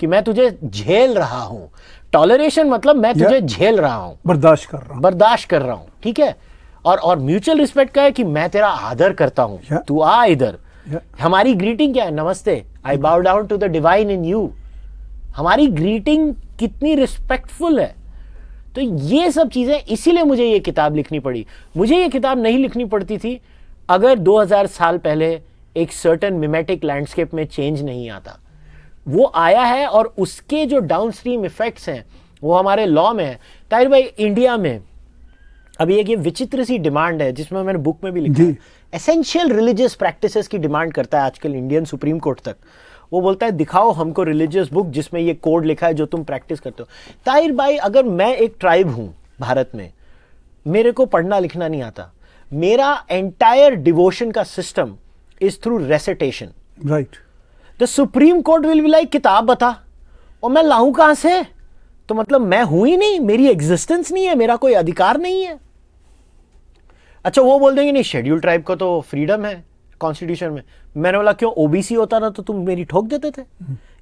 कि मैं तुझे झेल रहा हूँ टॉलरेशन मतलब मैं तुझे झेल रहा हूँ बर्दाश्त कर रहा हूँ बर्दाश्त कर रहा हूँ ठीक है और और म्यूचुअल रिस्पेक्ट का है कि मैं तेरा आदर करता हूँ तू आ इधर हमारी ग्रीटिंग क्या है नमस्ते I bow down to the divine in you हमारी ग्रीटिंग कितनी रिस्पेक्टफुल है तो ये सब चीज़ें इसीलिए मुझे ये किताब लिखनी पड़ी मुझे ये किताब नहीं लिखनी पड़ती थी अगर 2000 साल पहले एक सर्टन मिमेटिक लैंडस्केप में चेंज नहीं आता वो आया है और उसके जो डाउन स्ट्रीम इफेक्ट्स हैं वो हमारे लॉ में है ताहिर भाई इंडिया में अभी एक ये विचित्र सी डिमांड है जिसमें मैंने बुक में भी लिखा एसेंशियल रिलीजियस प्रैक्टिसेस की डिमांड करता है आजकल इंडियन सुप्रीम कोर्ट तक वो बोलता है दिखाओ हमको रिलीजियस बुक जिसमें ये कोड लिखा है जो तुम प्रैक्टिस करते हो ताहिर भाई अगर मैं एक ट्राइब हूं भारत में मेरे को पढ़ना लिखना नहीं आता मेरा एंटायर डिवोशन का system is through recitation right the supreme court will be like किताब बता और मैं लाऊं कहां से तो मतलब मैं हूं ही नहीं मेरी एग्जिस्टेंस नहीं है मेरा कोई अधिकार नहीं है अच्छा वो बोल देंगे नहीं शेड्यूल ट्राइब का तो फ्रीडम है कॉन्स्टिट्यूशन में मैंने बोला क्यों ओबीसी होता ना तो तुम मेरी ठोक देते थे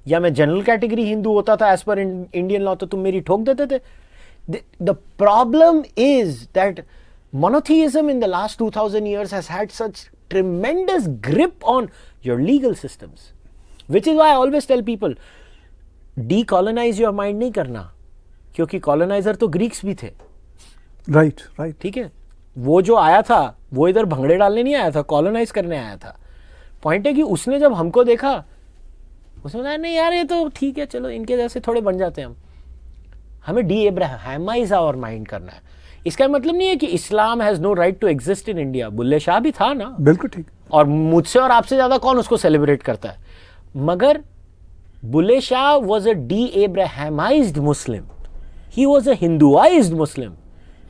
या मैं जनरल कैटेगरी हिंदू होता था एज पर इंडियन लॉ तो तुम मेरी ठोक देते थे the problem is that in the last two thousand years has had such tremendous grip on your legal systems which is why always tell people decolonise your mind नहीं करना क्योंकि coloniser तो ग्रीक्स भी थे right right ठीक है वो जो आया था वो इधर भंगड़े डालने नहीं आया था कॉलोनाइज करने आया था पॉइंट है कि उसने जब हमको देखा उसने बताया नहीं यार ये तो ठीक है चलो इनके जैसे थोड़े बन जाते हैं हम हमें डी एब्राहमाइज आवर माइंड करना है इसका मतलब नहीं है कि Islam has no right to exist in India Bulleh Shah भी था ना बिल्कुल ठीक और मुझसे और आपसे ज़्यादा कौन उसको सेलिब्रेट करता है मगर Bulleh Shah was a deabrahamise Muslim he was a Hinduise Muslim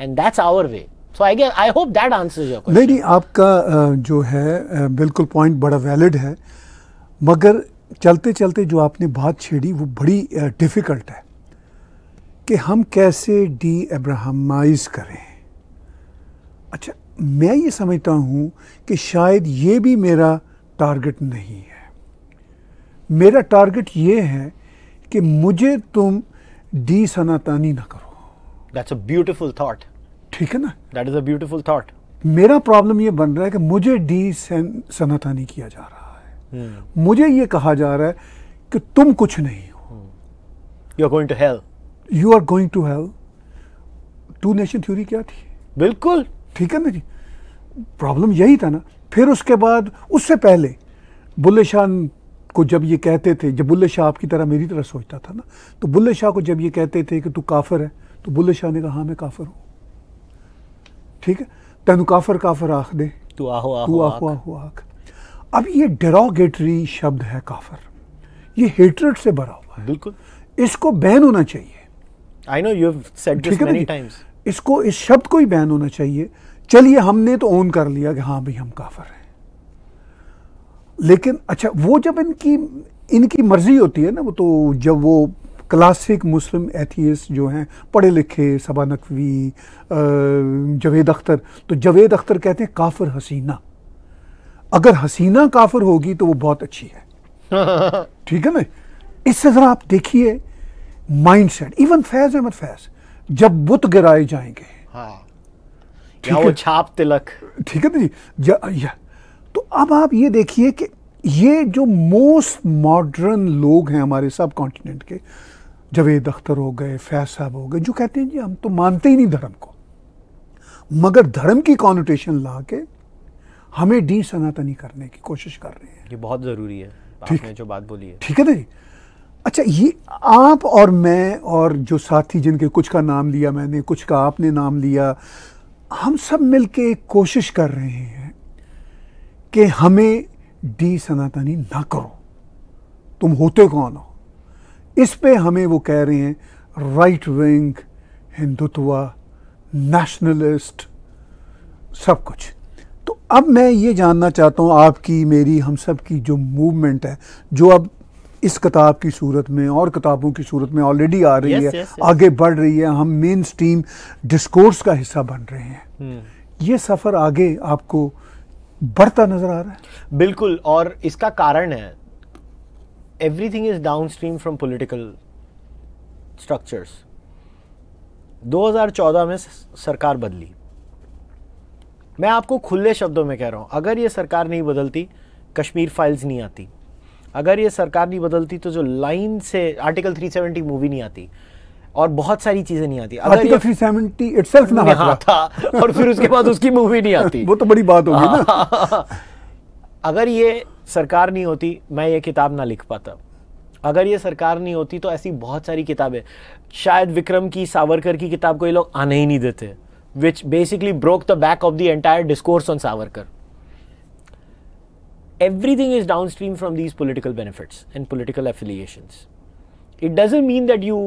and that's our way so I guess I hope that answer your question नहीं आपका जो है बिल्कुल पॉइंट बड़ा वैलिड है मगर चलते चलते जो आपने बात छेड़ी वो बड़ी डिफ़िकल्ट है कि हम कैसे डी एब्राहमाइज करें अच्छा मैं ये समझता हूँ कि शायद ये भी मेरा टारगेट नहीं है मेरा टारगेट ये है कि मुझे तुम डी सनातानी ना करो दैट्स अ ब्यूटिफुल थॉट ठीक है ना that is a beautiful thought मेरा प्रॉब्लम ये बन रहा है कि मुझे डी नहीं किया जा रहा है hmm. मुझे ये कहा जा रहा है कि तुम कुछ नहीं हो you are going to hell you are going to hell two nation theory क्या थी बिल्कुल ठीक है ना जी प्रॉब्लम यही था ना फिर उसके बाद उससे पहले बुल्ले शाह को जब ये कहते थे जब बुल्ले शाह आपकी तरह मेरी तरह सोचता था ना तो बुल्ले शाह को जब ये कहते थे कि तू काफिर है तो बुल्ले शाह ने कहा हाँ मैं काफिर हूँ ठीक है तेन काफर काफर आख दे तू आहो आहो तू आहो आहो आख अब ये डेरोगेटरी शब्द है काफर ये हेटरेट से भरा हुआ है बिल्कुल इसको बैन होना चाहिए I know you said this many times इसको इस शब्द को ही बैन होना चाहिए चलिए हमने तो ओन कर लिया कि हाँ भाई हम काफर हैं लेकिन अच्छा वो जब इनकी इनकी मर्जी होती है ना वो तो जब वो क्लासिक मुस्लिम एथियस जो हैं पढ़े लिखे सबा नकवी जवेद अख्तर तो जवेद अख्तर कहते हैं काफर हसीना अगर हसीना काफर होगी तो वो बहुत अच्छी है ठीक है ना इससे ज़रा आप देखिए mindset even Faiz Ahmed Faiz जब बुत गिराए जाएंगे हाँ। ठीक है छाप तिलक ठीक है ना जी तो अब आप ये देखिए कि ये जो मोस्ट मॉडर्न लोग हैं हमारे सब कॉन्टिनेंट के जवेद अख्तर हो गए फैज साहब हो गए जो कहते हैं जी हम तो मानते ही नहीं धर्म को मगर धर्म की कॉन्टेशन ला के हमें डी सनातनी करने की कोशिश कर रहे हैं ये बहुत ज़रूरी है ठीक है जो बात बोली है ठीक है ना जी अच्छा ये आप और मैं और जो साथी जिनके कुछ का नाम लिया मैंने कुछ का आपने नाम लिया हम सब मिलके कोशिश कर रहे हैं कि हमें डी सनातनी ना करो तुम होते कौन हो इस पे हमें वो कह रहे हैं राइट विंग हिंदुत्व नेशनलिस्ट सब कुछ तो अब मैं ये जानना चाहता हूँ आपकी मेरी हम सब की जो मूवमेंट है जो अब इस किताब की सूरत में और किताबों की सूरत में ऑलरेडी आ रही yes, है yes, yes. आगे बढ़ रही है हम मेन स्ट्रीम डिस्कोर्स का हिस्सा बन रहे हैं hmm. ये सफ़र आगे आपको बढ़ता नजर आ रहा है बिल्कुल और इसका कारण है everything is downstream from political structures 2014 में सरकार बदली मैं आपको खुले शब्दों में कह रहा हूँ अगर ये सरकार नहीं बदलती कश्मीर फाइल्स नहीं आती अगर ये सरकार नहीं बदलती तो जो लाइन से आर्टिकल 370 मूवी नहीं आती और बहुत सारी चीजें नहीं आती अगर थ्री सेवेंटी इट में आता था और फिर उसके बाद उसकी मूवी नहीं आती वो तो बड़ी बात होगी ना हाँ। अगर ये सरकार नहीं होती मैं ये किताब ना लिख पाता अगर ये सरकार नहीं होती तो ऐसी बहुत सारी किताबें शायद विक्रम की सावरकर की किताब को ये लोग आने ही नहीं देते which basically broke the back of the entire discourse on Savarkar is downstream from these political benefits and political affiliations. It doesn't mean that you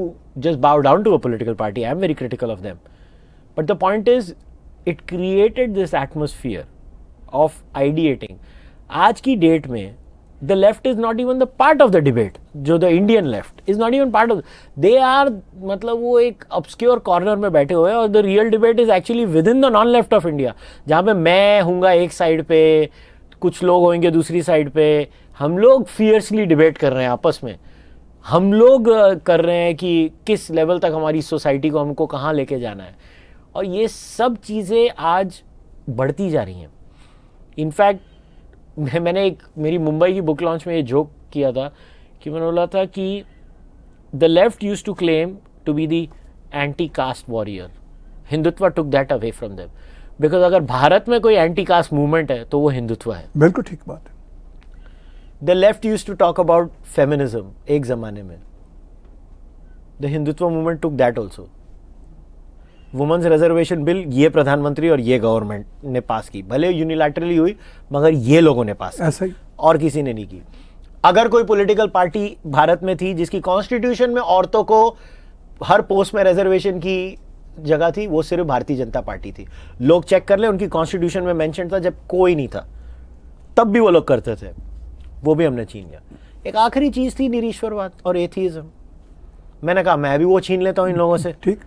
just bow down to a political party. I'm very critical of them. But the point is, it created this atmosphere of ideating. आज की date में the left is not even the part of the debate जो the Indian left is not even part of they are मतलब वो एक obscure corner में बैठे हुए हैं और the real debate is actually within the non left of India जहाँ पे मैं हूँगा एक साइड पे कुछ लोग होंगे दूसरी साइड पे हम लोग फियर्सली डिबेट कर रहे हैं आपस में हम लोग कर रहे हैं कि किस लेवल तक हमारी सोसाइटी को हमको कहाँ लेके जाना है और ये सब चीज़ें आज बढ़ती जा रही हैं इनफैक्ट मैं मैंने एक मेरी मुंबई की बुक लॉन्च में ये जोक किया था कि मैंने बोला था कि the left used to claim to be the anti caste warrior Hindutva took that away from them because अगर भारत में कोई एंटी कास्ट मूवमेंट है तो वो हिंदुत्व है बिल्कुल ठीक बात है the left used to talk about feminism एक ज़माने में the Hindutva movement took that also women's reservation bill ये प्रधानमंत्री और ये गवर्नमेंट ने पास की भले यूनिलैटरली हुई मगर ये लोगों ने पास ऐसा ही और किसी ने नहीं की अगर कोई पॉलिटिकल पार्टी भारत में थी जिसकी कॉन्स्टिट्यूशन में औरतों को हर पोस्ट में रिजर्वेशन की जगह थी वो सिर्फ भारतीय जनता पार्टी थी लोग चेक कर ले उनकी कॉन्स्टिट्यूशन में मेंशन था जब कोई नहीं था तब भी वो लोग करते थे वो भी हमने छीन लिया एक आखिरी चीज़ थी निरीश्वरवाद और एथीज़म मैंने कहा मैं भी वो छीन लेता हूँ इन लोगों से ठीक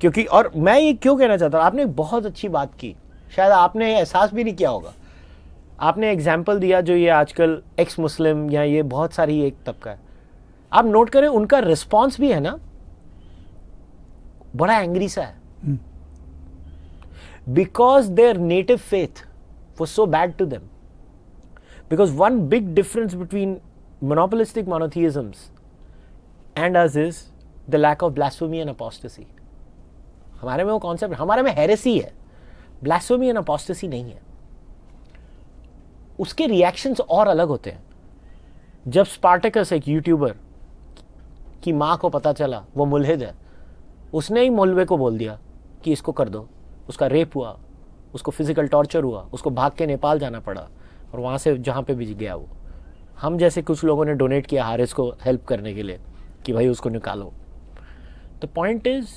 क्योंकि और मैं ये क्यों कहना चाहता हूँ आपने बहुत अच्छी बात की शायद आपने एहसास भी नहीं किया होगा आपने एग्जाम्पल दिया जो ये आजकल एक्स मुस्लिम या ये बहुत सारी एक तबका है आप नोट करें उनका रिस्पॉन्स भी है ना बड़ा एंग्री सा है बिकॉज देयर नेटिव फेथ वो so bad to them Because one big difference between monopolistic monotheisms and us is the lack of blasphemy and apostasy. हमारे में वो कॉन्सेप्ट हमारे में हेरेसी है ब्लास्फेमी एंड अपोस्टेसी नहीं है उसके रिएक्शंस और अलग होते हैं जब स्पार्टिकस एक यूट्यूबर की माँ को पता चला वो मुलहिद है उसने ही मुलवे को बोल दिया कि इसको कर दो उसका रेप हुआ उसको फिजिकल टॉर्चर हुआ उसको भाग के नेपाल जाना पड़ा और वहाँ से जहाँ पे भी गया वो हम जैसे कुछ लोगों ने डोनेट किया हारिस को हेल्प करने के लिए कि भाई उसको निकालो the point is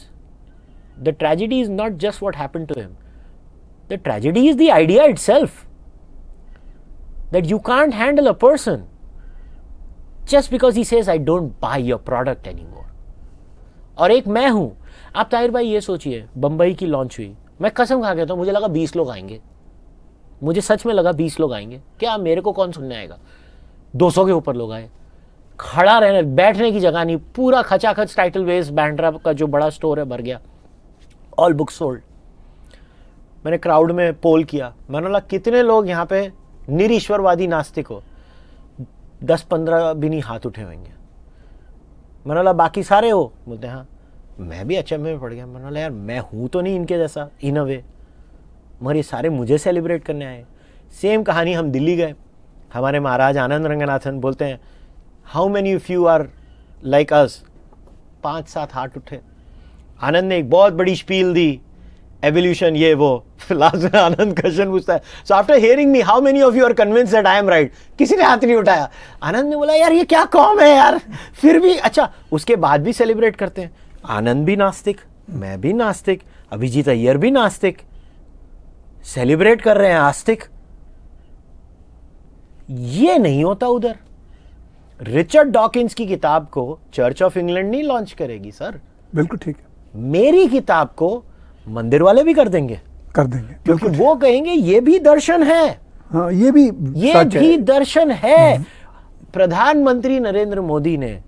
the tragedy is not just what happen to him the tragedy is the idea itself that you can't handle a person just because he says I don't buy your product anymore और एक मैं हूं आप ताहिर भाई ये सोचिए बंबई की launch हुई मैं कसम खा गया था तो मुझे लगा बीस लोग आएंगे मुझे सच में लगा बीस लोग आएंगे क्या मेरे को कौन सुनने आएगा दो सौ के ऊपर लोग आए खड़ा रहने बैठने की जगह नहीं पूरा खचाखच टाइटल वेस बैंड्रा का जो बड़ा स्टोर है भर गया ऑल बुक सोल्ड मैंने क्राउड में पोल किया मैंने बोला कितने लोग यहाँ पे निरीश्वरवादी नास्तिक हो दस पंद्रह भी नहीं हाथ उठे होंगे मैंने बोला बाकी सारे हो बोलते हाँ मैं भी अचंभे में पड़ गया मैंने बोला यार मैं हूँ तो नहीं इनके जैसा इन अ वे मगर ये सारे मुझे सेलिब्रेट करने आए सेम कहानी हम दिल्ली गए हमारे महाराज आनंद रंगनाथन बोलते हैं how many if you are like us पाँच सात हाथ उठे आनंद ने एक बहुत बड़ी स्पील दी एवोल्यूशन ये वो लास्ट में आनंद क्वेश्चन पूछता है so after hearing me how many of you are convince that I am right किसी ने हाथ नहीं उठाया आनंद ने बोला यार ये क्या कॉम है यार फिर भी अच्छा उसके बाद भी सेलिब्रेट करते हैं आनंद भी नास्तिक मैं भी नास्तिक अभिजीत अय्यर भी नास्तिक सेलिब्रेट कर रहे हैं आस्तिक ये नहीं होता उधर रिचर्ड डॉकिंस की किताब को चर्च ऑफ इंग्लैंड नहीं लॉन्च करेगी सर बिल्कुल ठीक है मेरी किताब को मंदिर वाले भी कर देंगे कर देंगे क्योंकि वो कहेंगे ये भी दर्शन है हाँ, ये भी ये भी है। दर्शन है हम्म। प्रधानमंत्री नरेंद्र मोदी ने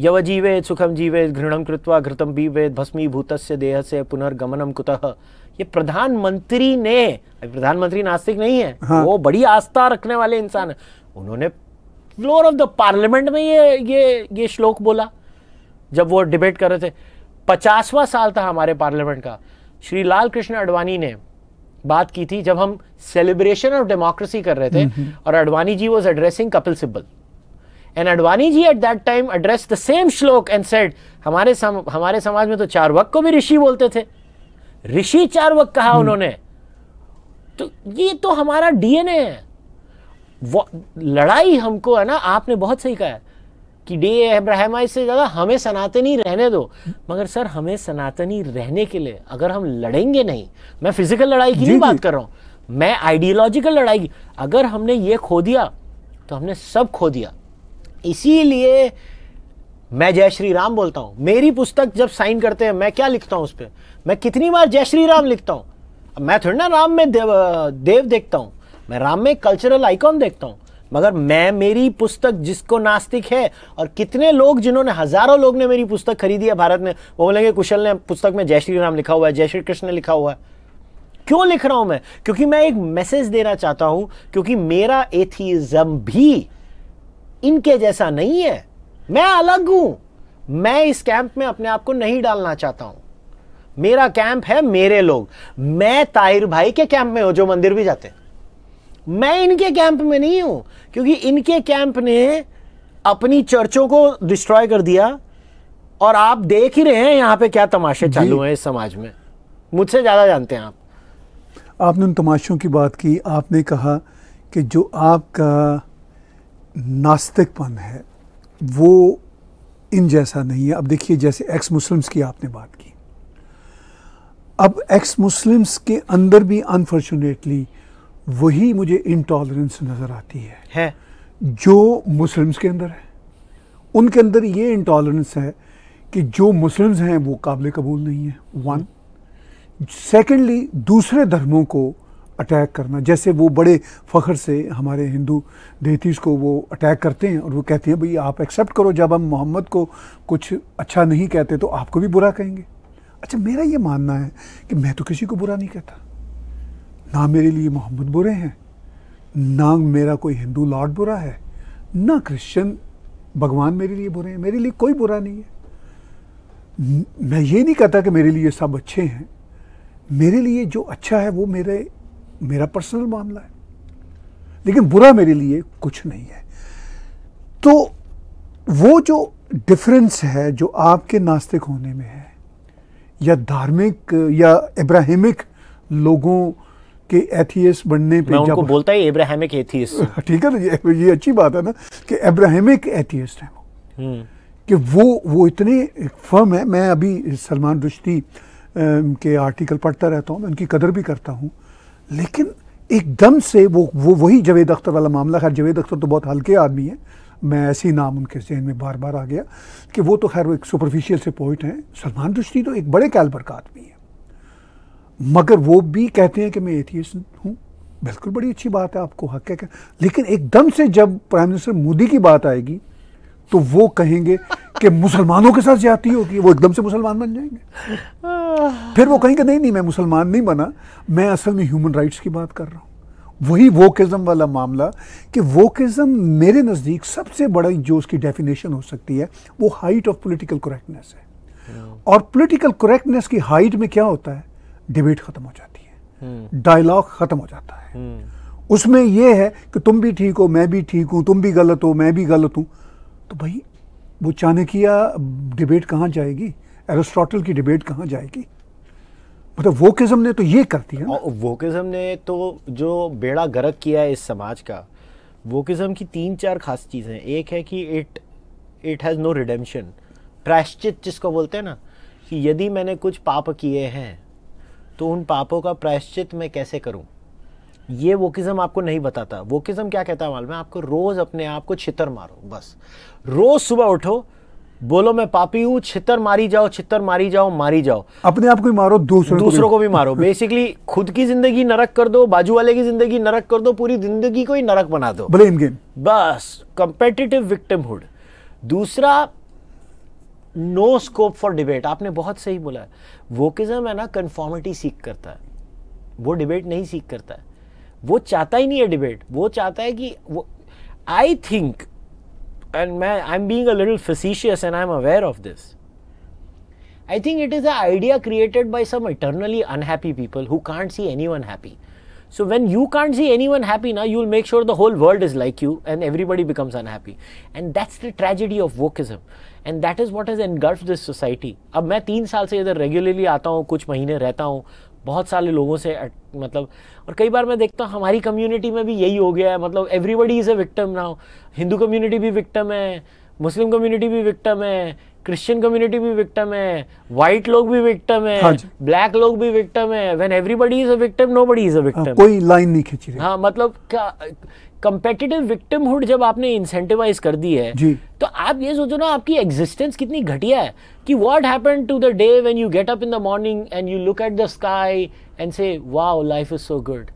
यव जीवे सुखम जीवे घृणम कृत्वा घृतम बीवेत भस्मी भूत से देह से पुनर्गमनम कुतः ये प्रधानमंत्री ने प्रधानमंत्री नास्तिक नहीं है हाँ। वो बड़ी आस्था रखने वाले इंसान है उन्होंने फ्लोर ऑफ द पार्लियामेंट में ये ये ये श्लोक बोला जब वो डिबेट कर रहे थे पचासवा साल था हमारे पार्लियामेंट का श्री लाल कृष्ण अडवाणी ने बात की थी जब हम सेलिब्रेशन ऑफ डेमोक्रेसी कर रहे थे हम्म, हम्म। और Advani ji was addressing Kapil Sibal and Advani ji at that time address the same shloka and said हमारे सम, हमारे समाज में तो चार वक्त को भी ऋषि बोलते थे ऋषि चार्वक कहा हम्म। उन्होंने तो ये तो हमारा डीएनए है लड़ाई हमको है ना आपने बहुत सही कहा कि डे अब्राहमाई से ज़्यादा हमें सनातनी रहने दो मगर सर हमें सनातनी रहने के लिए अगर हम लड़ेंगे नहीं मैं फिजिकल लड़ाई की नहीं बात कर रहा हूं मैं आइडियोलॉजिकल लड़ाई की अगर हमने ये खो दिया तो हमने सब खो दिया इसीलिए मैं जय श्री राम बोलता हूँ मेरी पुस्तक जब साइन करते हैं मैं क्या लिखता हूँ उस पर मैं कितनी बार जय श्री राम लिखता हूँ मैं थोड़ी ना राम में देव, देव देखता हूँ मैं राम में कल्चरल आइकॉन देखता हूँ मगर मैं मेरी पुस्तक जिसको नास्तिक है और कितने लोग जिन्होंने हजारों लोग ने मेरी पुस्तक खरीदी है भारत में वो बोलेंगे कुशल ने पुस्तक में जय श्री राम लिखा हुआ है जय श्री कृष्ण लिखा हुआ है क्यों लिख रहा हूं मैं क्योंकि मैं एक मैसेज देना चाहता हूं क्योंकि मेरा एथिज्म भी इनके जैसा नहीं है मैं अलग हूं मैं इस कैंप में अपने आप को नहीं डालना चाहता हूं मेरा कैंप है मेरे लोग मैं ताहिर भाई के कैंप में हूं जो मंदिर भी जाते मैं इनके कैंप में नहीं हूं क्योंकि इनके कैंप ने अपनी चर्चों को डिस्ट्रॉय कर दिया और आप देख ही रहे हैं यहाँ पे क्या तमाशे चालू हैं इस समाज में मुझसे ज़्यादा जानते हैं आप आपने उन तमाशों की बात की आपने कहा कि जो आपका नास्तिकपन है वो इन जैसा नहीं है अब देखिए जैसे एक्स मुस्लिम्स की आपने बात की अब एक्स मुस्लिम्स के अंदर भी अनफॉर्चुनेटली वही मुझे इंटॉलरेंस नज़र आती है, है जो मुस्लिम्स के अंदर है उनके अंदर ये इंटॉलरेंस है कि जो मुस्लिम्स हैं वो काबिल कबूल नहीं है वन सेकेंडली दूसरे धर्मों को अटैक करना जैसे वो बड़े फ़ख्र से हमारे हिंदू देतीज़ को वो अटैक करते हैं और वो कहते हैं भाई आप एक्सेप्ट करो जब हम मोहम्मद को कुछ अच्छा नहीं कहते तो आपको भी बुरा कहेंगे अच्छा मेरा ये मानना है कि मैं तो किसी को बुरा नहीं कहता ना मेरे लिए मोहम्मद बुरे हैं ना मेरा कोई हिंदू लॉर्ड बुरा है ना क्रिश्चन भगवान मेरे लिए बुरे हैं मेरे लिए कोई बुरा नहीं है मैं ये नहीं कहता कि मेरे लिए सब अच्छे हैं मेरे लिए जो अच्छा है वो मेरे मेरा पर्सनल मामला है लेकिन बुरा मेरे लिए कुछ नहीं है तो वो जो डिफरेंस है जो आपके नास्तिक होने में है या धार्मिक या इब्राहिमिक लोगों के एथियस बनने पे मैं उनको बोलता है इब्राहिमिक एथियस ठीक है ना ये अच्छी बात है ना कि इब्राहिमिक एथियस्ट है वो हम्म। कि वो वो इतने फर्म है मैं अभी सलमान रुश्ती के आर्टिकल पढ़ता रहता हूँ मैं उनकी कदर भी करता हूँ लेकिन एकदम से वो वो वही जवेद अख्तर वाला मामला खैर जवेद अख्तर तो बहुत हल्के आदमी हैं मैं ऐसे ही नाम उनके जहन में बार बार आ गया कि वो तो खैर वो एक सुपरफिशियल से पोइट हैं सलमान रुश्ती तो एक बड़े कैलबर का आदमी है मगर वो भी कहते हैं कि मैं एथियस्ट हूँ बिल्कुल बड़ी अच्छी बात है आपको हक है लेकिन एकदम से जब प्राइम मिनिस्टर मोदी की बात आएगी तो वो कहेंगे कि मुसलमानों के साथ होती होगी वो एकदम से मुसलमान बन जाएंगे फिर वो कहेंगे नहीं नहीं मैं मुसलमान नहीं बना मैं असल में ह्यूमन राइट्स की बात कर रहा हूँ वही वोकिज्म वाला मामला कि वोकिज्म मेरे नज़दीक सबसे बड़ा जो उसकी डेफिनेशन हो सकती है वो हाइट ऑफ पॉलिटिकल करेक्टनेस है hmm. और पॉलिटिकल करेक्टनेस की हाइट में क्या होता है डिबेट ख़त्म हो जाती है डायलॉग hmm. ख़त्म हो जाता है hmm. उसमें यह है कि तुम भी ठीक हो मैं भी ठीक हूं तुम भी गलत हो मैं भी गलत हूँ तो भाई वो चाणक्य डिबेट कहाँ जाएगी एरिस्टोटल की डिबेट कहाँ जाएगी मतलब वोकिज्म ने तो ये कर दिया वोकिज्म ने तो जो बेड़ा गरक किया है इस समाज का वोकिज्म की तीन चार खास चीज़ें एक है कि it it has no redemption प्रायश्चित जिसको बोलते हैं ना कि यदि मैंने कुछ पाप किए हैं तो उन पापों का प्रायश्चित मैं कैसे करूं ये वोकिज्म आपको नहीं बताता वोकिज्म क्या कहता है मालूम है आपको रोज अपने आप को छितर मारो बस रोज सुबह उठो बोलो मैं पापी हूं छितर मारी जाओ छितर मारी जाओ मारी जाओ अपने आप को भी मारो दूसरों दूसरों को भी, मारो बेसिकली खुद की जिंदगी नरक कर दो बाजू वाले की जिंदगी नरक कर दो पूरी जिंदगी को ही नरक बना दो ब्लेम गेम बस कंपेटिटिव विक्टिमहुड दूसरा नो स्कोप फॉर डिबेट आपने बहुत सही बोला है वोकिज्म है ना कंफॉर्मिटी सीख करता है वो डिबेट नहीं सीख करता है वो चाहता ही नहीं है डिबेट वो चाहता है कि वो आई थिंक एंड मैं I am being little facetious and I am aware of this I think it is a idea created by some eternally unhappy people who can't see anyone happy so when you can't see anyone happy ना you will make sure the whole world is like you and everybody becomes unhappy and that's the tragedy of wokeism and that is what is engulf this society अब मैं तीन साल से इधर regularly आता हूँ कुछ महीने रहता हूँ बहुत सारे लोगों से मतलब और कई बार मैं देखता हूँ हमारी कम्युनिटी में भी यही हो गया है मतलब everybody is a victim now Hindu community भी विक्टम है मुस्लिम कम्युनिटी भी विक्टम है क्रिश्चियन कम्युनिटी भी विक्टम है वाइट लोग भी विक्टम है ब्लैक हाँ लोग भी विक्टम है when everybody is a victim nobody is a victim कोई लाइन नहीं खींची हाँ मतलब क्या कंपेटिटिव विक्टिमहुड जब आपने इंसेंटिवाइज कर दी है जी. तो आप ये सोचो ना आपकी एग्जिस्टेंस कितनी घटिया है कि what happen to the day when you get up in the morning and you look at the sky and say wow life is so good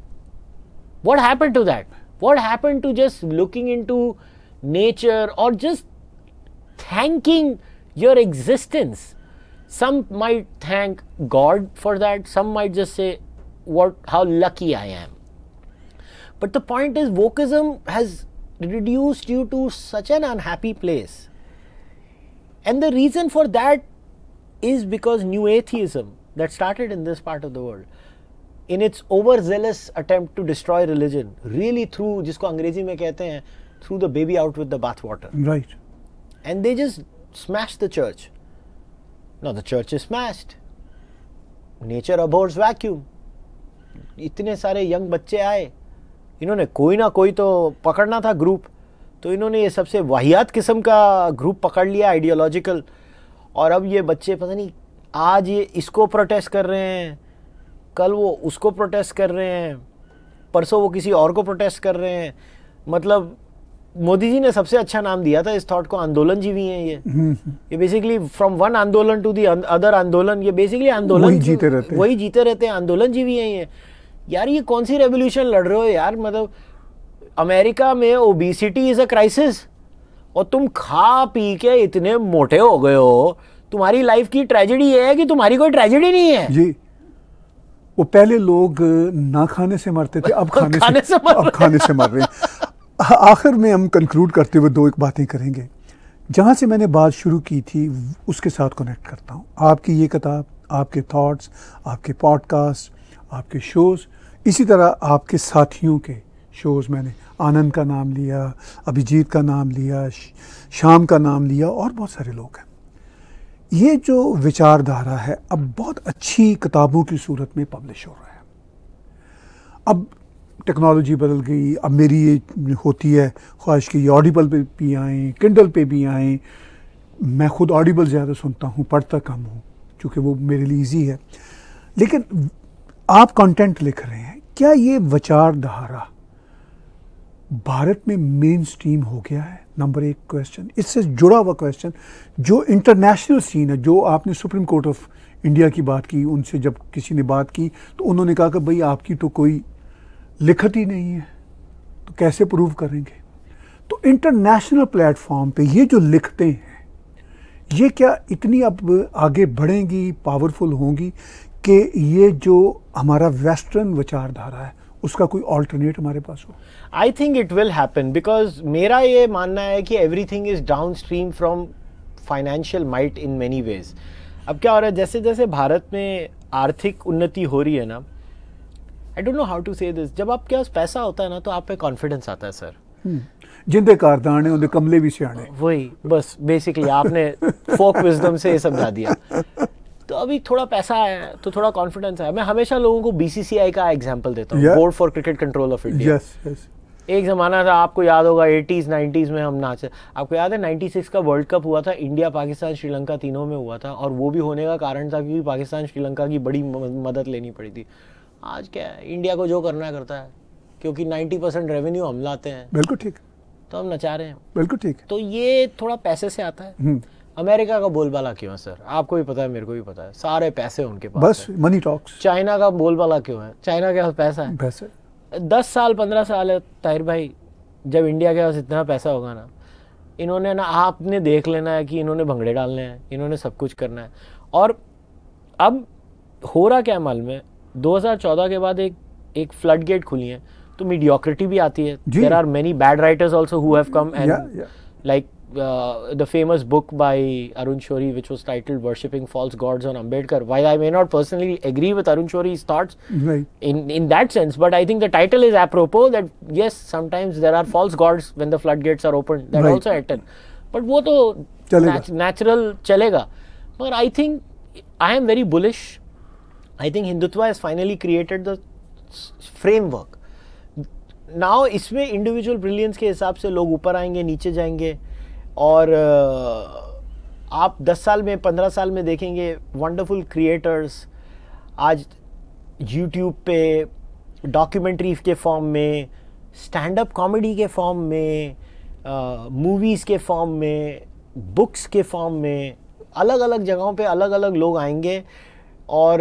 what happen to that what happen to just looking into nature और just thanking your existence some may thank God for that some might just say what how lucky I am But the point is, wokeism has reduced you to such an unhappy place. And the reason for that is because new atheism that started in this part of the world, in its overzealous attempt to destroy religion, really through, जिसको अंग्रेजी में कहते हैं, threw the baby out with the bathwater. Right. And they just smashed the church. Now the church is smashed. Nature abhors vacuum. इतने सारे young बच्चे आए इन्होंने कोई ना कोई तो पकड़ना था ग्रुप तो इन्होंने ये सबसे वाहियात किस्म का ग्रुप पकड़ लिया आइडियोलॉजिकल और अब ये बच्चे पता नहीं आज ये इसको प्रोटेस्ट कर रहे हैं कल वो उसको प्रोटेस्ट कर रहे हैं परसों वो किसी और को प्रोटेस्ट कर रहे हैं मतलब मोदी जी ने सबसे अच्छा नाम दिया था इस थॉट को आंदोलन जीवी हैं ये हम्म, हम्म। ये बेसिकली फ्रॉम वन आंदोलन टू दी अदर आंदोलन ये बेसिकली आंदोलन वही जीते तो रहते वही जीते रहते हैं आंदोलन जीवी हैं ये यार ये कौन सी रेवोल्यूशन लड़ रहे हो यार मतलब अमेरिका में ओबीसीटी इज़ अ क्राइसिस और तुम खा पी के इतने मोटे हो गए हो तुम्हारी लाइफ की ट्रेजेडी ये है कि तुम्हारी कोई ट्रेजेडी नहीं है जी वो पहले लोग ना खाने से मरते थे अब खाने, खाने से, से मर अब खाने से मर रहे हैं आखिर में हम कंक्लूड करते हुए दो एक बातें करेंगे जहाँ से मैंने बात शुरू की थी उसके साथ कनेक्ट करता हूँ आपकी ये किताब आपके थॉट्स आपके पॉडकास्ट आपके शोज़ इसी तरह आपके साथियों के शोज़ मैंने आनंद का नाम लिया अभिजीत का नाम लिया शाम का नाम लिया और बहुत सारे लोग हैं ये जो विचारधारा है अब बहुत अच्छी किताबों की सूरत में पब्लिश हो रहा है अब टेक्नोलॉजी बदल गई अब मेरी ये होती है ख्वाहिश की ऑडिबल पे भी आएँ किंडल पे भी आएँ मैं खुद ऑडिबल ज़्यादा सुनता हूँ पढ़ता कम हूँ चूँकि वो मेरे लिए ईजी है लेकिन आप कंटेंट लिख रहे हैं क्या ये विचारधारा भारत में मेन स्ट्रीम हो गया है नंबर एक क्वेश्चन इससे जुड़ा हुआ क्वेश्चन जो इंटरनेशनल सीन है जो आपने सुप्रीम कोर्ट ऑफ इंडिया की बात की उनसे जब किसी ने बात की तो उन्होंने कहा कि भाई आपकी तो कोई लिखत ही नहीं है तो कैसे प्रूव करेंगे तो इंटरनेशनल प्लेटफॉर्म पे ये जो लिखते हैं ये क्या इतनी अब आगे बढ़ेंगी पावरफुल होंगी कि ये जो हमारा वेस्टर्न विचारधारा है उसका कोई ऑल्टरनेट हमारे पास हो I think it will happen because मेरा ये मानना है कि everything is downstream from financial might in many ways अब क्या हो रहा है जैसे जैसे भारत में आर्थिक उन्नति हो रही है ना I don't know how to say this जब आपके पास पैसा होता है ना तो आप पे कॉन्फिडेंस आता है सर हम्म। जिंदे कारदाने उनके कमले भी सियाने वही बस बेसिकली आपने फोक विजडम से ये समझा दिया तो अभी थोड़ा पैसा है तो थोड़ा कॉन्फिडेंस है मैं हमेशा लोगों को बीसीसीआई का एग्जाम्पल देता हूँ board for cricket control of India एक ज़माना था आपको याद होगा एटीज़ नाइन्टीज़ में हम नाचे आपको याद है नाइन्टी सिक्स का वर्ल्ड कप हुआ था इंडिया पाकिस्तान श्रीलंका तीनों में हुआ था और वो भी होने का कारण था क्योंकि पाकिस्तान श्रीलंका की बड़ी मदद लेनी पड़ी थी आज क्या है इंडिया को जो करना करता है क्योंकि नाइन्टी परसेंट रेवेन्यू हम लाते हैं बिल्कुल ठीक तो हम नचा रहे हैं बिल्कुल ठीक तो ये थोड़ा पैसे से आता है हम्म। अमेरिका का बोलबाला क्यों है सर आपको भी पता है मेरे को भी पता है सारे पैसे उनके पास बस मनी टॉक्स चाइना का बोलबाला क्यों है चाइना के पास पैसा है पैसे दस साल पंद्रह साल है ताहिर भाई जब इंडिया के पास इतना पैसा होगा ना इन्होंने ना आपने देख लेना है कि इन्होंने भंगड़े डालने हैं इन्होंने सब कुछ करना है और अब हो रहा क्या माल में 2014 के बाद एक एक फ्लड गेट खुली है तो मीडियोक्रिटी भी आती है there are many bad writers also who have come and like Uh, the famous book by Arun Shori, which was titled "Worshipping False Gods on Ambedkar." While I may not personally agree with Arun Shori's thoughts right. in in that sense, but I think the title is apropos. That yes, sometimes there are false gods when the floodgates are opened. That right. also acted, but वो तो nat- natural चलेगा. But I think I am very bullish. I think Hindutva has finally created the framework. Now इसमें individual brilliance के हिसाब से लोग ऊपर आएंगे नीचे जाएंगे और आप 10 साल में 15 साल में देखेंगे वंडरफुल क्रिएटर्स आज यूट्यूब पे डॉक्यूमेंट्री के फॉर्म में स्टैंड अप कॉमेडी के फॉर्म में मूवीज़ के फॉर्म में बुक्स के फॉर्म में अलग अलग जगहों पे अलग अलग लोग आएंगे और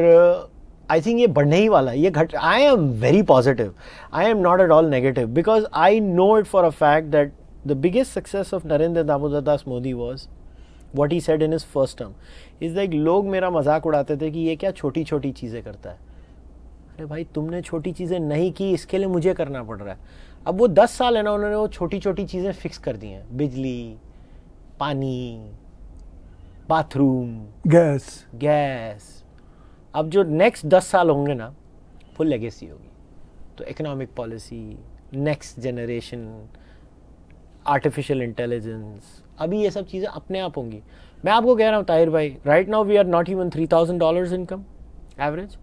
आई थिंक ये बढ़ने ही वाला है ये घट I am very positive I am not at all negative because I know it for a fact that the biggest success of Narendra Damodar Das Modi was what he said in his first term is like लोग मेरा मजाक उड़ाते थे कि ये क्या छोटी छोटी चीज़ें करता है अरे भाई तुमने छोटी चीज़ें नहीं की इसके लिए मुझे करना पड़ रहा है अब वो दस साल है ना उन्होंने वो छोटी छोटी चीज़ें फिक्स कर दी हैं बिजली पानी बाथरूम गैस गैस अब जो नेक्स्ट दस साल होंगे ना फुल लेगेसी होगी तो economic policy next generation artificial intelligence अभी ये सब चीज़ें अपने आप होंगी मैं आपको कह रहा हूँ ताहिर भाई right now we are not even three thousand dollar income average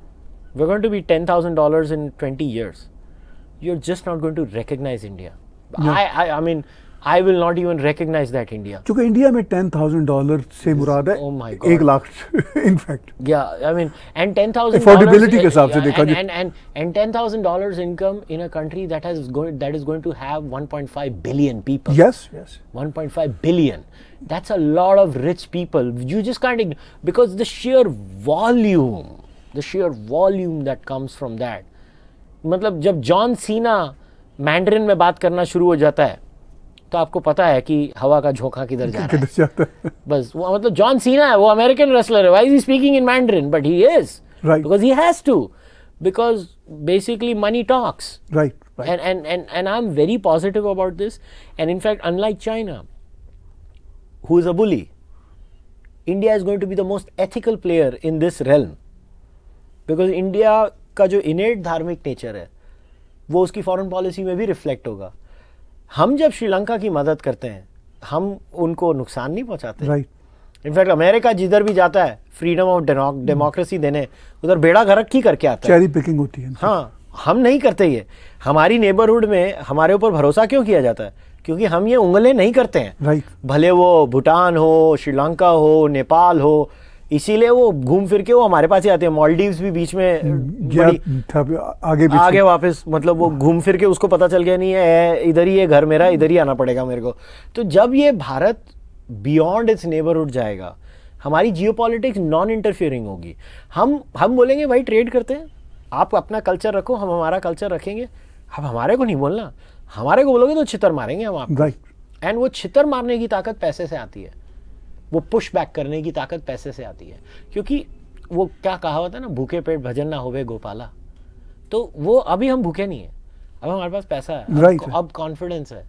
we are going to be ten thousand dollar in twenty years you are just not going to recognise India I I mean I will not even recognize that India. Because India mein ten thousand dollar se murad Oh my god. Ek lakh, in fact. Yeah, I mean, and ten thousand. Affordability ke saath se dekha jaye. And and and ten thousand dollars income in a country that has going that is going to have one point five billion people. Yes, yes. One point five billion. That's a lot of rich people. You just can't because the sheer volume, the sheer volume that comes from that. मतलब जब John Cena mandarin में बात करना शुरू हो जाता है तो आपको पता है कि हवा का झोंका किधर जा रहा है है बस वो मतलब जॉन सीना है वो अमेरिकन रेसलर है why speaking in Mandarin but he is because he has to because basically money talks right and and and and I am very positive about this and in fact unlike China who is a bully India is going to be the most ethical player in this realm because India का जो इनेट धार्मिक nature है वो उसकी foreign policy में भी reflect होगा हम जब श्रीलंका की मदद करते हैं हम उनको नुकसान नहीं पहुंचाते राइट इनफैक्ट अमेरिका जिधर भी जाता है फ्रीडम ऑफ डेमोक्रेसी देने उधर बेड़ा घरक ही करके आता है पिकिंग होती है हाँ हम नहीं करते ये हमारी नेबरहुड में हमारे ऊपर भरोसा क्यों किया जाता है क्योंकि हम ये उंगलें नहीं करते हैं भले वो भूटान हो श्रीलंका हो नेपाल हो इसीलिए वो घूम फिर के वो हमारे पास ही आते हैं मॉलडीव भी बीच में हम्म, बड़ी, आगे आगे वापस मतलब वो घूम फिर के उसको पता चल गया नहीं है इधर ही ये घर मेरा इधर ही आना पड़ेगा मेरे को तो जब ये भारत बियॉन्ड इट्स नेबरहुड जाएगा हमारी जियो पॉलिटिक्स नॉन इंटरफियरिंग होगी हम हम बोलेंगे भाई ट्रेड करते हैं आप अपना कल्चर रखो हम हमारा कल्चर रखेंगे अब हमारे को नहीं बोलना हमारे को बोलोगे तो छितर मारेंगे हम आप एंड वो छितर मारने की ताकत पैसे से आती है वो पुश बैक करने की ताकत पैसे से आती है क्योंकि वो क्या कहा होता है ना भूखे पेट भजन ना होवे गोपाला तो वो अभी हम भूखे नहीं है अब हमारे पास पैसा है right. अब कॉन्फिडेंस है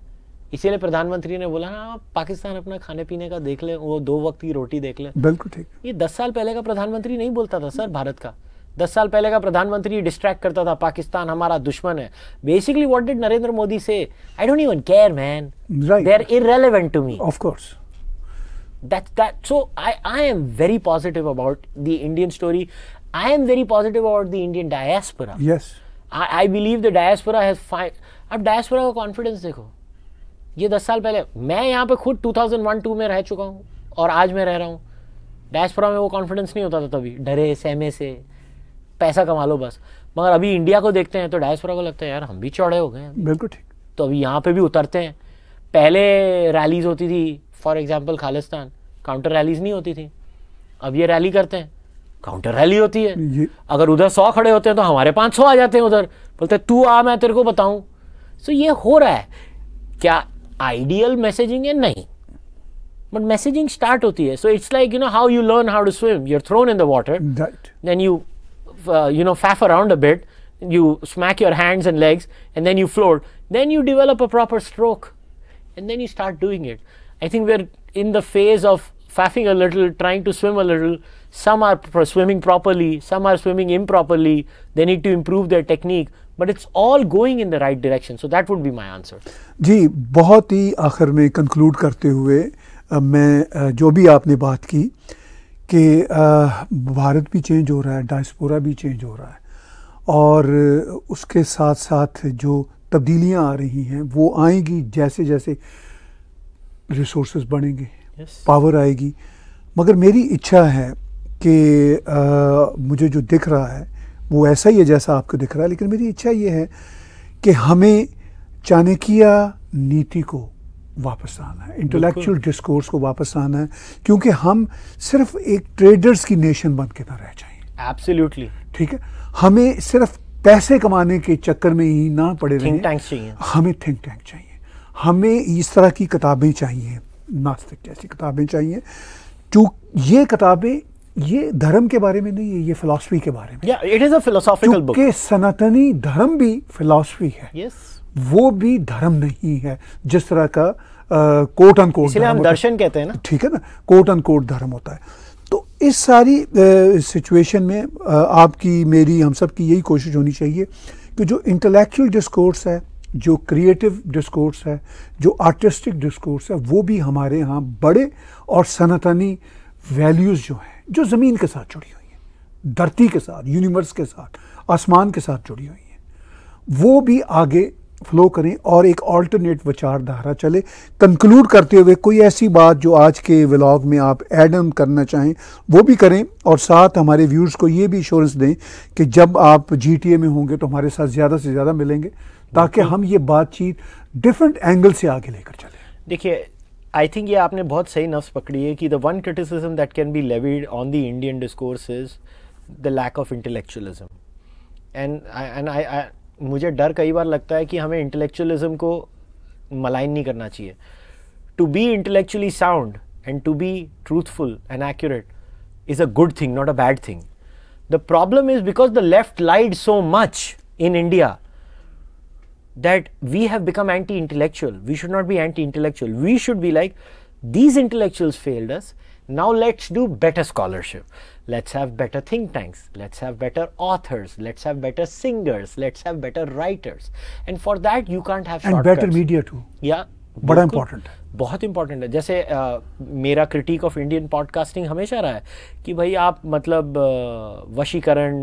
इसीलिए प्रधानमंत्री ने बोला ना आप पाकिस्तान अपना खाने पीने का देख ले वो दो वक्त की रोटी देख ले बिल्कुल ठीक ये दस साल पहले का प्रधानमंत्री नहीं बोलता था सर भारत का दस साल पहले का प्रधानमंत्री डिस्ट्रैक्ट करता था पाकिस्तान हमारा दुश्मन है basically wanted did Narendra Modi से I don't even care man there are to me of course that that so i i am very positive about the indian story i am very positive about the indian diaspora yes i i believe the diaspora has fi- अब diaspora का confidence देखो ये दस साल पहले मैं यहाँ पे खुद 2001-2 में रह चुका हूँ और आज मैं रह रहा हूँ डायस्पोरा में वो कॉन्फिडेंस नहीं होता था तभी डरे सहमे से पैसा कमा लो बस मगर अभी इंडिया को देखते हैं तो डायस्पोरा को लगता है यार हम भी चौड़े हो गए हैं बिल्कुल ठीक तो अभी यहाँ पे भी उतरते हैं पहले रैलीज होती थी for example Khalistan counter rallies नहीं होती थी अब ये रैली करते हैं काउंटर रैली होती है अगर उधर सौ खड़े होते हैं तो हमारे पाँच सौ आ जाते हैं उधर बोलते तू आ मैं तेरे को बताऊं सो ये हो रहा है क्या आइडियल मैसेजिंग है नहीं बट मैसेजिंग स्टार्ट होती है so it's like you know how you learn how to swim you're thrown in the water then you you know faff around a bit you smack your hands and legs and then you float then you develop a proper stroke and then you start doing it I think we're in the phase of faffing a little, trying to swim a little. Some are pro swimming properly, some are swimming improperly. They need to improve their technique, but it's all going in the right direction. So that would be my answer. जी बहुत ही आखिर में conclude करते हुए मैं जो भी आपने बात की कि भारत भी change हो रहा है डायस्पोरा भी change हो रहा है और उसके साथ साथ जो तब्दीलियां आ रही हैं वो आएंगी जैसे जैसे रिसोर्स बढ़ेंगे yes. पावर आएगी मगर मेरी इच्छा है कि मुझे जो दिख रहा है वो ऐसा ही है जैसा आपको दिख रहा है लेकिन मेरी इच्छा ये है कि हमें चाणक्य नीति को वापस आना है इंटेलेक्चुअल डिस्कोर्स को वापस आना है क्योंकि हम सिर्फ एक ट्रेडर्स की नेशन बन के ना रह जाए एब्सोल्युटली ठीक है हमें सिर्फ पैसे कमाने के चक्कर में ही ना पड़े रहें हमें थिंक टैंक चाहिए हमें इस तरह की किताबें चाहिए नास्तिक जैसी किताबें चाहिए चूँ ये किताबें ये धर्म के बारे में नहीं है ये फिलासफी के बारे में it is a philosophical book Sanatani Dharma भी फिलासफी है yes. वो भी धर्म नहीं है जिस तरह का कोट अन कोट हम दर्शन कहते हैं ना ठीक है ना कोट अन कोट धर्म होता है तो इस सारी सिचुएशन में आ, आपकी मेरी हम सब की यही कोशिश होनी चाहिए कि जो इंटेलेक्चुअल डिस्कोर्स है जो क्रिएटिव डिस्कोर्स है जो आर्टिस्टिक डिस्कोर्स है वो भी हमारे यहाँ बड़े और सनातनी वैल्यूज़ जो हैं जो ज़मीन के साथ जुड़ी हुई हैं धरती के साथ यूनिवर्स के साथ आसमान के साथ जुड़ी हुई हैं वो भी आगे फ्लो करें और एक ऑल्टरनेट विचारधारा चले कंक्लूड करते हुए कोई ऐसी बात जो आज के व्लॉग में आप एड ऑन करना चाहें वो भी करें और साथ हमारे व्यूर्स को ये भी इंश्योरेंस दें कि जब आप जीटीए में होंगे तो हमारे साथ ज़्यादा से ज़्यादा मिलेंगे ताकि हम ये बातचीत डिफरेंट एंगल से आगे लेकर चले देखिए आई थिंक ये आपने बहुत सही नफ्स पकड़ी है कि the one criticism that can be levied on the Indian discourse is the lack of intellectualism and and I मुझे डर कई बार लगता है कि हमें इंटेलेक्चुअलिज्म को मलाइन नहीं करना चाहिए to be intellectually sound and to be truthful and accurate is a good thing not a bad thing the problem is because the left lied so much in India that we have become anti intellectual. We should not be anti intellectual. We should be like, these intellectuals failed us. Now let's do better scholarship. Let's have better think tanks. Let's have better authors. Let's have better singers. Let's have better writers. And for that, you can't have and better media too. Yeah. बड़ा important है बहुत important है जैसे आ, uh, मेरा critic of Indian podcasting हमेशा रहा है कि भाई आप मतलब uh, वशीकरण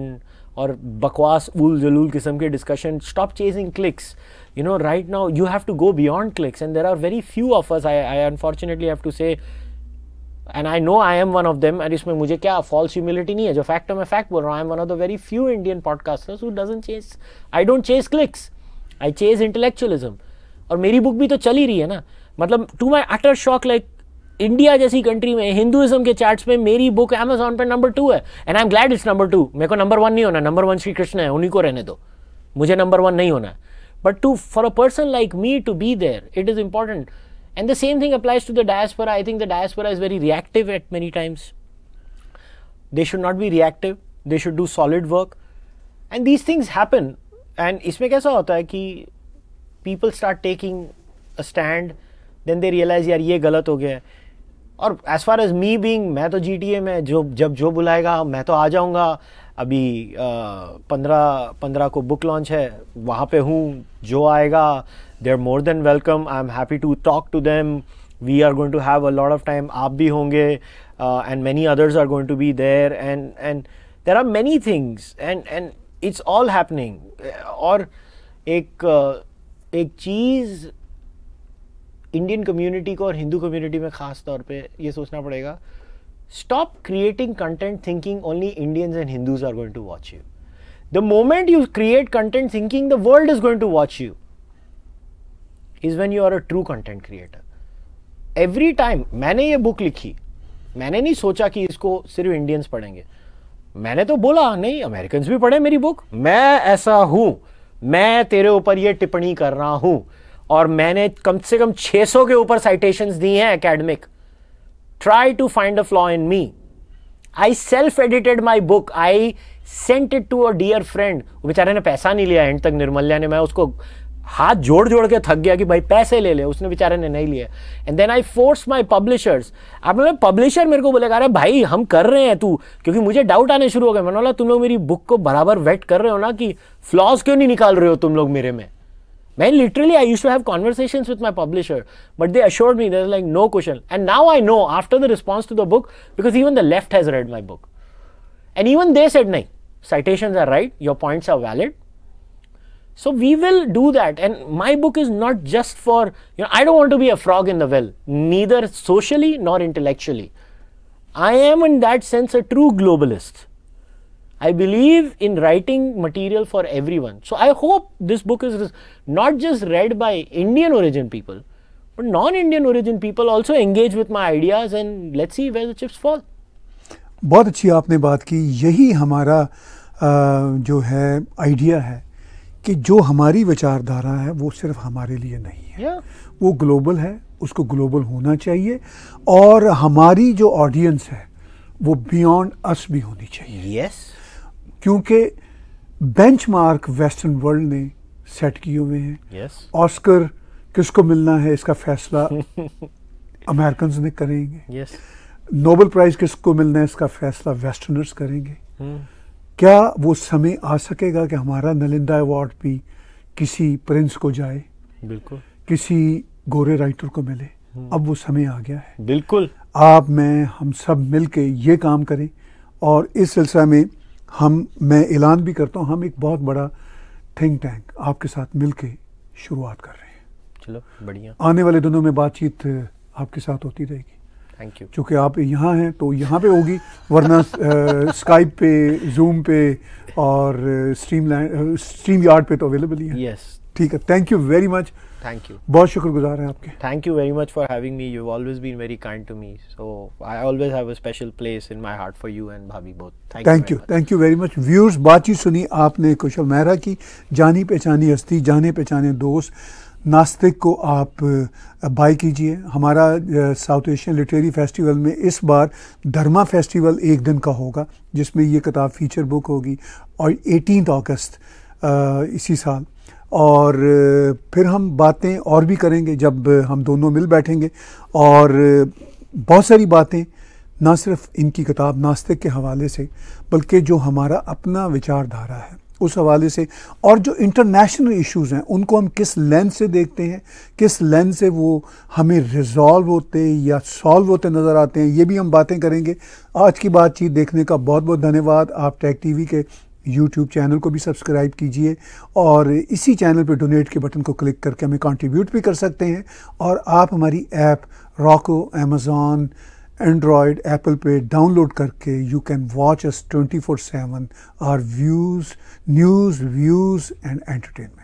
और बकवास उल जलूल किस्म के discussion stop chasing clicks you know right now you have to go beyond clicks and there are very few offers I I unfortunately have to say and I know I am one of them and इसमें मुझे क्या false humility नहीं है जो fact तो मैं fact बोल रहा हूँ I am one of the very few Indian podcasters who doesn't chase I don't chase clicks I chase intellectualism और मेरी बुक भी तो चल ही रही है ना मतलब to my utter shock like India जैसी कंट्री में हिंदुइज्म के चार्ट्स में मेरी बुक अमेजोन पर नंबर टू है and I am glad it's number two मेरे को नंबर वन नहीं होना नंबर वन श्री कृष्ण है उन्हीं को रहने दो मुझे नंबर वन नहीं होना but to for a person like me to be there it is important and the same thing applies to the diaspora I think the diaspora is very reactive at many times they should not be reactive they should do solid work and these things happen and इसमें कैसा होता है कि people start taking a stand then they realise यार ये गलत हो गया है और as far as me being मैं तो जी में जो जब जो बुलाएगा मैं तो आ जाऊँगा अभी पंद्रह पंद्रह को बुक लॉन्च है वहाँ पे हूँ जो आएगा they are more than welcome I am happy to talk to them we are going to have a lot of time आप भी होंगे and many others are going to be there and and there are many things and and it's all happening और एक एक चीज़ Indian community को और Hindu community में खास तौर पे ये सोचना पड़ेगा stop creating content thinking only Indians and Hindus are going to watch you the moment you create content thinking the world is going to watch you is when you are a true content creator every time मैंने ये book लिखी मैंने नहीं सोचा कि इसको सिर्फ Indians पढ़ेंगे मैंने तो बोला नहीं अमेरिकन भी पढ़े मेरी बुक मैं ऐसा हूं मैं तेरे ऊपर यह टिप्पणी कर रहा हूं और मैंने कम से कम 600 के ऊपर साइटेशंस दी हैं academic try to find a flaw in me I self edited my book I sent it to a dear friend बेचारे ने पैसा नहीं लिया एंड तक निर्मल्या ने मैं उसको हाथ जोड़ जोड़ के थक गया कि भाई पैसे ले ले उसने बेचारे ने नहीं लिया and then I force my publishers आप मैं पब्लिशर मेरे को बोलेगा अरे भाई हम कर रहे हैं तू क्योंकि मुझे डाउट आने शुरू हो गए मैंने बोला तुम लोग मेरी बुक को बराबर वेट कर रहे हो ना कि फ्लॉज क्यों नहीं निकाल रहे हो तुम लोग मेरे में Man, literally, I used to have conversations with my publisher, but they assured me there's like no question. And now I know after the response to the book, because even the left has read my book. And even they said, no, citations are right, your points are valid. So we will do that. And my book is not just for, you know, I don't want to be a frog in the well, neither socially nor intellectually. I am, in that sense, a true globalist. I believe in writing material for everyone. So I hope this book is not just read by Indian origin people, but non Indian origin people also engage with my ideas and let's see where the chips fall. बहुत अच्छी आपने बात की यही हमारा जो है idea है कि जो हमारी विचारधारा है वो सिर्फ हमारे लिए नहीं है वो ग्लोबल है उसको ग्लोबल होना चाहिए और हमारी जो ऑडियंस है वो बियॉन्ड अस भी होनी चाहिए यस yes. क्योंकि बेंचमार्क वेस्टर्न वर्ल्ड ने सेट किए हुए हैं ऑस्कर yes. किसको मिलना है इसका फैसला अमेरिकन ने करेंगे yes. नोबल प्राइज किसको मिलना है इसका फैसला वेस्टर्नर्स करेंगे hmm. क्या वो समय आ सकेगा कि हमारा नलिंदा अवार्ड भी किसी प्रिंस को जाए बिल्कुल किसी गोरे राइटर को मिले hmm. अब वो समय आ गया है बिल्कुल आप मैं हम सब मिलके ये काम करें और इस सिलसिला में हम मैं ऐलान भी करता हूँ हम एक बहुत बड़ा थिंक टैंक आपके साथ मिलके शुरुआत कर रहे हैं चलो बढ़िया आने वाले दिनों में बातचीत आपके साथ होती रहेगी थैंक यू चूँकि आप यहाँ हैं तो यहाँ पे होगी वरना स्काइप पे जूम पे और स्ट्रीम स्ट्रीम यार्ड पे तो अवेलेबल ही है यस yes. ठीक है thank you very much thank you बहुत शुक्रगुजार हैं आपके thank you very much for having me you always been very kind to me so I always have a special place in my heart for you and भाभी both thank you thank you very much viewers बातचीत सुनी आपने कुशल मेहरा की जानी पहचानी हस्ती जाने पहचाने दोस्त नास्तिक को आप बाई कीजिए हमारा साउथ एशियन लिटरेरी फेस्टिवल में इस बार धर्मा फेस्टिवल एक दिन का होगा जिसमें ये किताब फीचर बुक होगी और एटीन अगस्त इसी साल और फिर हम बातें और भी करेंगे जब हम दोनों मिल बैठेंगे और बहुत सारी बातें ना सिर्फ इनकी किताब नास्तिक के हवाले से बल्कि जो हमारा अपना विचारधारा है उस हवाले से और जो इंटरनेशनल इश्यूज़ हैं उनको हम किस लेंस से देखते हैं किस लेंस से वो हमें रिजॉल्व होते या सॉल्व होते नज़र आते हैं ये भी हम बातें करेंगे आज की बातचीत देखने का बहुत बहुत धन्यवाद आप टैग टीवी के यूट्यूब चैनल को भी सब्सक्राइब कीजिए और इसी चैनल पर डोनेट के बटन को क्लिक करके हमें कंट्रीब्यूट भी कर सकते हैं और आप हमारी app Roku Amazon Android Apple पे डाउनलोड करके you can watch us twenty four seven or views news views and entertainment